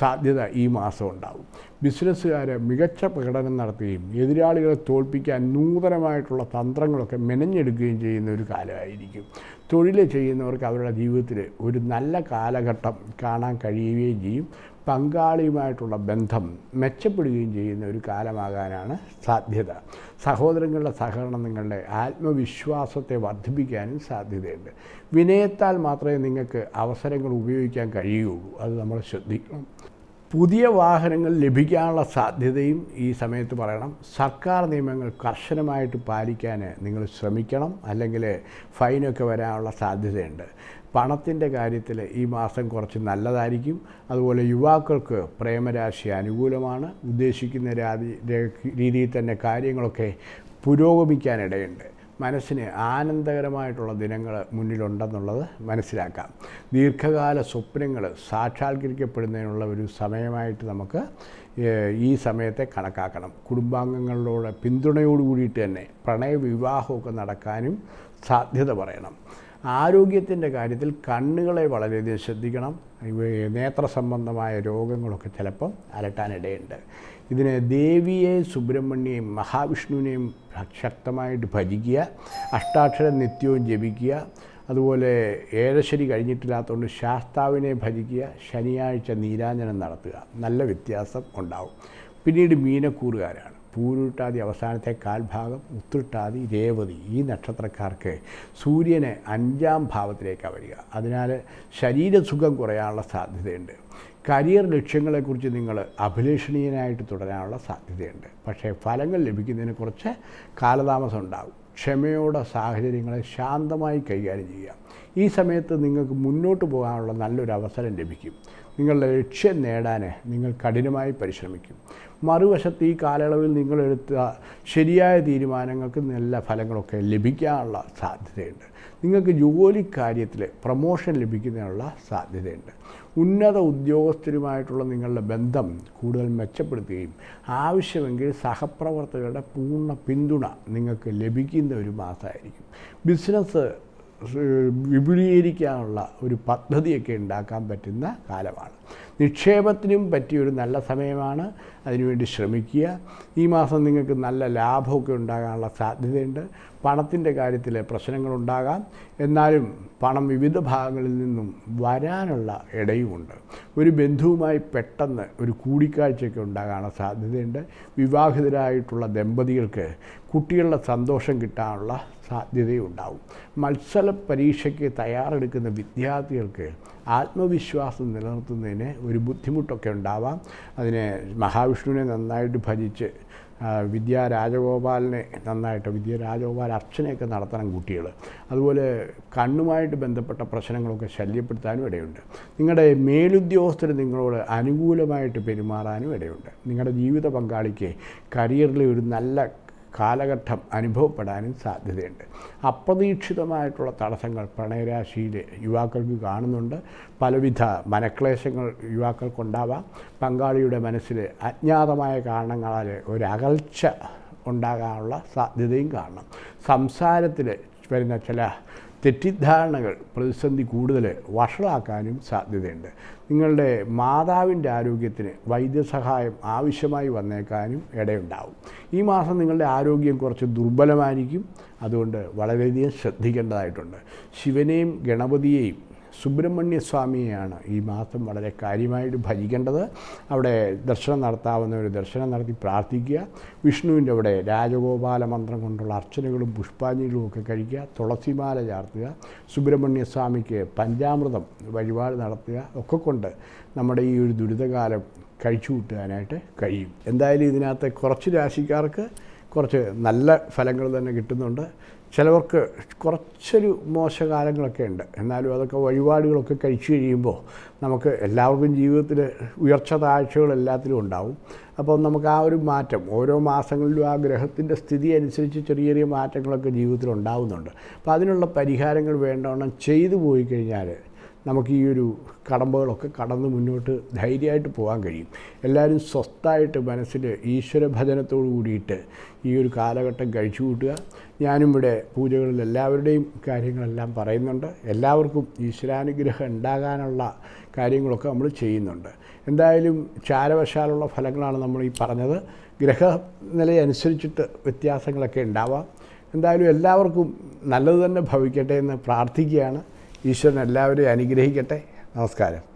സാധ്യത ഈ മാസം ഉണ്ടാകും ബിസിനസ്സുകാർ മികച്ച പ്രകടനം നടത്തുകയും എതിരാളികളെ തോൽപ്പിക്കാൻ നൂതനമായിട്ടുള്ള തന്ത്രങ്ങളൊക്കെ മെനഞ്ഞെടുക്കുകയും ചെയ്യുന്ന ഒരു കാലമായിരിക്കും തൊഴിൽ ചെയ്യുന്നവർക്ക് അവരുടെ ജീവിതത്തിൽ ഒരു നല്ല കാലഘട്ടം കാണാൻ കഴിയുകയും ചെയ്യും പങ്കാളിയുമായിട്ടുള്ള ബന്ധം മെച്ചപ്പെടുകയും ചെയ്യുന്ന ഒരു കാലമാകാനാണ് സാധ്യത സഹോദരങ്ങളുടെ സഹകരണം നിങ്ങളുടെ ആത്മവിശ്വാസത്തെ വർദ്ധിപ്പിക്കാനും സാധ്യതയുണ്ട് വിനയത്താൽ മാത്രമേ നിങ്ങൾക്ക് അവസരങ്ങൾ ഉപയോഗിക്കാൻ കഴിയുകയുള്ളൂ അത് നമ്മൾ ശ്രദ്ധിക്കണം പുതിയ വാഹനങ്ങൾ ലഭിക്കാനുള്ള സാധ്യതയും ഈ സമയത്ത് പറയണം സർക്കാർ നിയമങ്ങൾ കർശനമായിട്ട് പാലിക്കാൻ നിങ്ങൾ ശ്രമിക്കണം അല്ലെങ്കിൽ ഫൈനൊക്കെ വരാനുള്ള സാധ്യതയുണ്ട് പണത്തിൻ്റെ കാര്യത്തിൽ ഈ മാസം കുറച്ച് നല്ലതായിരിക്കും അതുപോലെ യുവാക്കൾക്ക് പ്രേമരാശി അനുകൂലമാണ് ഉദ്ദേശിക്കുന്ന രീതിയിൽ തന്നെ കാര്യങ്ങളൊക്കെ പുരോഗമിക്കാനിടയുണ്ട് മനസ്സിന് ആനന്ദകരമായിട്ടുള്ള ദിനങ്ങൾ മുന്നിലുണ്ടെന്നുള്ളത് മനസ്സിലാക്കാം ദീർഘകാല സ്വപ്നങ്ങൾ സാക്ഷാത്കരിക്കപ്പെടുന്നതിനുള്ള ഒരു സമയമായിട്ട് നമുക്ക് ഈ സമയത്തെ കണക്കാക്കണം കുടുംബാംഗങ്ങളിലൂടെ പിന്തുണയോട് കൂടിയിട്ട് തന്നെ പ്രണയവിവാഹമൊക്കെ നടക്കാനും സാധ്യത പറയണം ആരോഗ്യത്തിൻ്റെ കാര്യത്തിൽ കണ്ണുകളെ വളരെയധികം ശ്രദ്ധിക്കണം നേത്ര സംബന്ധമായ രോഗങ്ങളൊക്കെ ചിലപ്പം അലട്ടാനിടയുണ്ട് ഇതിനെ ദേവിയെ സുബ്രഹ്മണ്യെയും മഹാവിഷ്ണുവിനെയും ശക്തമായിട്ട് ഭജിക്കുക അഷ്ടാക്ഷരം നിത്യവും ജപിക്കുക അതുപോലെ ഏഴശരി കഴിഞ്ഞിട്ടില്ലാത്തതുകൊണ്ട് ശാസ്താവിനെ ഭജിക്കുക ശനിയാഴ്ച നീരാഞ്ജനം നടത്തുക നല്ല വ്യത്യാസം ഉണ്ടാവും പിന്നീട് മീനക്കൂറുകാരാണ് പൂരുട്ടാതി അവസാനത്തെ കാൽഭാഗം ഉത്രട്ടാതി രേവതി ഈ നക്ഷത്രക്കാർക്ക് സൂര്യനെ അഞ്ചാം ഭാവത്തിലേക്കാണ് വരിക അതിനാൽ ശരീരസുഖം കുറയാനുള്ള സാധ്യതയുണ്ട് കരിയർ ലക്ഷ്യങ്ങളെക്കുറിച്ച് നിങ്ങൾ അഭിലേഷണീയനായിട്ട് തുടരാനുള്ള സാധ്യതയുണ്ട് പക്ഷേ ഫലങ്ങൾ ലഭിക്കുന്നതിന് കുറച്ച് കാലതാമസം ഉണ്ടാകും ക്ഷമയോടെ സാഹചര്യങ്ങളെ ശാന്തമായി കൈകാര്യം ചെയ്യുക ഈ സമയത്ത് നിങ്ങൾക്ക് മുന്നോട്ട് പോകാനുള്ള നല്ലൊരു അവസരം ലഭിക്കും നിങ്ങളുടെ ലക്ഷ്യം നേടാൻ നിങ്ങൾ കഠിനമായി പരിശ്രമിക്കും മറുവശത്ത് ഈ കാലയളവിൽ നിങ്ങളെടുത്ത ശരിയായ തീരുമാനങ്ങൾക്ക് നല്ല ഫലങ്ങളൊക്കെ ലഭിക്കാനുള്ള സാധ്യതയുണ്ട് നിങ്ങൾക്ക് കാര്യത്തിൽ പ്രമോഷൻ ലഭിക്കുന്നതിനുള്ള സാധ്യതയുണ്ട് ഉന്നത ഉദ്യോഗസ്ഥരുമായിട്ടുള്ള നിങ്ങളുടെ ബന്ധം കൂടുതൽ മെച്ചപ്പെടുത്തുകയും ആവശ്യമെങ്കിൽ സഹപ്രവർത്തകരുടെ പൂർണ്ണ പിന്തുണ നിങ്ങൾക്ക് ലഭിക്കുന്ന ഒരു മാസമായിരിക്കും ബിസിനസ് വിപുലീകരിക്കാനുള്ള ഒരു പദ്ധതിയൊക്കെ ഉണ്ടാക്കാൻ പറ്റുന്ന കാലമാണ് നിക്ഷേപത്തിനും പറ്റിയൊരു നല്ല സമയമാണ് അതിനുവേണ്ടി ശ്രമിക്കുക ഈ മാസം നിങ്ങൾക്ക് നല്ല ലാഭമൊക്കെ ഉണ്ടാകാനുള്ള സാധ്യതയുണ്ട് പണത്തിൻ്റെ കാര്യത്തിൽ പ്രശ്നങ്ങളുണ്ടാകാം എന്നാലും പണം വിവിധ ഭാഗങ്ങളിൽ നിന്നും വരാനുള്ള ഇടയുമുണ്ട് ഒരു ബന്ധുവുമായി പെട്ടെന്ന് ഒരു കൂടിക്കാഴ്ചയൊക്കെ ഉണ്ടാകാനുള്ള സാധ്യതയുണ്ട് വിവാഹിതരായിട്ടുള്ള ദമ്പതികൾക്ക് കുട്ടികളുടെ സന്തോഷം കിട്ടാനുള്ള സാധ്യതയുണ്ടാവും മത്സര പരീക്ഷയ്ക്ക് തയ്യാറെടുക്കുന്ന വിദ്യാർത്ഥികൾക്ക് ആത്മവിശ്വാസം നിലനിർത്തുന്നതിന് ഒരു ബുദ്ധിമുട്ടൊക്കെ ഉണ്ടാവാം അതിനെ മഹാവിഷ്ണുവിനെ നന്നായിട്ട് ഭജിച്ച് വിദ്യാ രാജഗോപാലിനെ നന്നായിട്ട് വിദ്യ രാജഗോപാൽ അർച്ചനയൊക്കെ നടത്തണം കുട്ടികൾ അതുപോലെ കണ്ണുമായിട്ട് ബന്ധപ്പെട്ട പ്രശ്നങ്ങളൊക്കെ ശല്യപ്പെടുത്താനും ഇടയുണ്ട് നിങ്ങളുടെ മേലുദ്യോഗസ്ഥർ നിങ്ങളോട് അനുകൂലമായിട്ട് പെരുമാറാനും ഇടയുണ്ട് നിങ്ങളുടെ ജീവിത പങ്കാളിക്ക് കരിയറിൽ ഒരു നല്ല കാലഘട്ടം അനുഭവപ്പെടാനും സാധ്യതയുണ്ട് അപ്രതീക്ഷിതമായിട്ടുള്ള തടസ്സങ്ങൾ പ്രണയരാശിയിൽ യുവാക്കൾക്ക് കാണുന്നുണ്ട് പലവിധ മനക്ലേശങ്ങൾ യുവാക്കൾക്കുണ്ടാവാം പങ്കാളിയുടെ മനസ്സിൽ അജ്ഞാതമായ കാരണങ്ങളാൽ ഒരകൽച്ച ഉണ്ടാകാനുള്ള സാധ്യതയും കാണണം സംസാരത്തിൽ വരുന്ന ചില തെറ്റിദ്ധാരണകൾ പ്രതിസന്ധി കൂടുതൽ വഷളാക്കാനും സാധ്യതയുണ്ട് നിങ്ങളുടെ മാതാവിൻ്റെ ആരോഗ്യത്തിന് വൈദ്യസഹായം ആവശ്യമായി വന്നേക്കാനും ഇടയുണ്ടാവും ഈ മാസം നിങ്ങളുടെ ആരോഗ്യം കുറച്ച് ദുർബലമായിരിക്കും അതുകൊണ്ട് വളരെയധികം ശ്രദ്ധിക്കേണ്ടതായിട്ടുണ്ട് ശിവനെയും ഗണപതിയെയും സുബ്രഹ്മണ്യ ഈ മാസം വളരെ കാര്യമായിട്ട് ഭജിക്കേണ്ടത് അവിടെ ദർശനം നടത്താവുന്നവർ ദർശനം നടത്തി പ്രാർത്ഥിക്കുക വിഷ്ണുവിൻ്റെ അവിടെ രാജഗോപാല മന്ത്രം കൊണ്ടുള്ള അർച്ചനകളും പുഷ്പാഞ്ജലികളും ഒക്കെ കഴിക്കുക തുളസിമാല ചാർത്തുക സുബ്രഹ്മണ്യ പഞ്ചാമൃതം വഴിപാട് നടത്തുക ഒക്കെ കൊണ്ട് നമ്മുടെ ഈ ഒരു ദുരിതകാലം കഴിച്ചു കൂട്ടാനായിട്ട് കഴിയും എന്തായാലും ഇതിനകത്ത് കുറച്ച് രാശിക്കാർക്ക് കുറച്ച് നല്ല ഫലങ്ങൾ തന്നെ കിട്ടുന്നുണ്ട് ചിലവർക്ക് കുറച്ചൊരു മോശകാലങ്ങളൊക്കെ ഉണ്ട് എന്നാലും അതൊക്കെ വഴിപാടുകളൊക്കെ കഴിച്ചു കഴിയുമ്പോൾ നമുക്ക് എല്ലാവർക്കും ജീവിതത്തിൽ ഉയർച്ച താഴ്ചകൾ എല്ലാത്തിലും ഉണ്ടാവും അപ്പോൾ നമുക്ക് ആ ഒരു മാറ്റം ഓരോ മാസങ്ങളിലും ആ ഗ്രഹത്തിൻ്റെ സ്ഥിതി അനുസരിച്ച് ചെറിയ ചെറിയ മാറ്റങ്ങളൊക്കെ ജീവിതത്തിൽ ഉണ്ടാവുന്നുണ്ട് അപ്പോൾ അതിനുള്ള പരിഹാരങ്ങൾ വേണ്ടവണ്ണം ചെയ്തു പോയി കഴിഞ്ഞാൽ നമുക്ക് ഈ ഒരു കടമ്പകളൊക്കെ കടന്ന് മുന്നോട്ട് ധൈര്യമായിട്ട് പോകാൻ കഴിയും എല്ലാവരും സ്വസ്ഥായിട്ട് മനസ്സിൽ ഈശ്വരഭജനത്തോടു കൂടിയിട്ട് ഈ ഒരു കാലഘട്ടം കഴിച്ചു കൂട്ടുക ഞാനും ഇവിടെ പൂജകളിൽ എല്ലാവരുടെയും കാര്യങ്ങളെല്ലാം പറയുന്നുണ്ട് എല്ലാവർക്കും ഈശ്വരാനുഗ്രഹം ഉണ്ടാകാനുള്ള കാര്യങ്ങളൊക്കെ നമ്മൾ ചെയ്യുന്നുണ്ട് എന്തായാലും ചാരവശാലുള്ള ഫലങ്ങളാണ് നമ്മൾ ഈ പറഞ്ഞത് ഗ്രഹനിലയനുസരിച്ചിട്ട് വ്യത്യാസങ്ങളൊക്കെ ഉണ്ടാവാം എന്തായാലും എല്ലാവർക്കും നല്ലത് തന്നെ ഭവിക്കട്ടെ എന്ന് പ്രാർത്ഥിക്കുകയാണ് ഈശ്വരൻ എല്ലാവരെയും അനുഗ്രഹിക്കട്ടെ നമസ്കാരം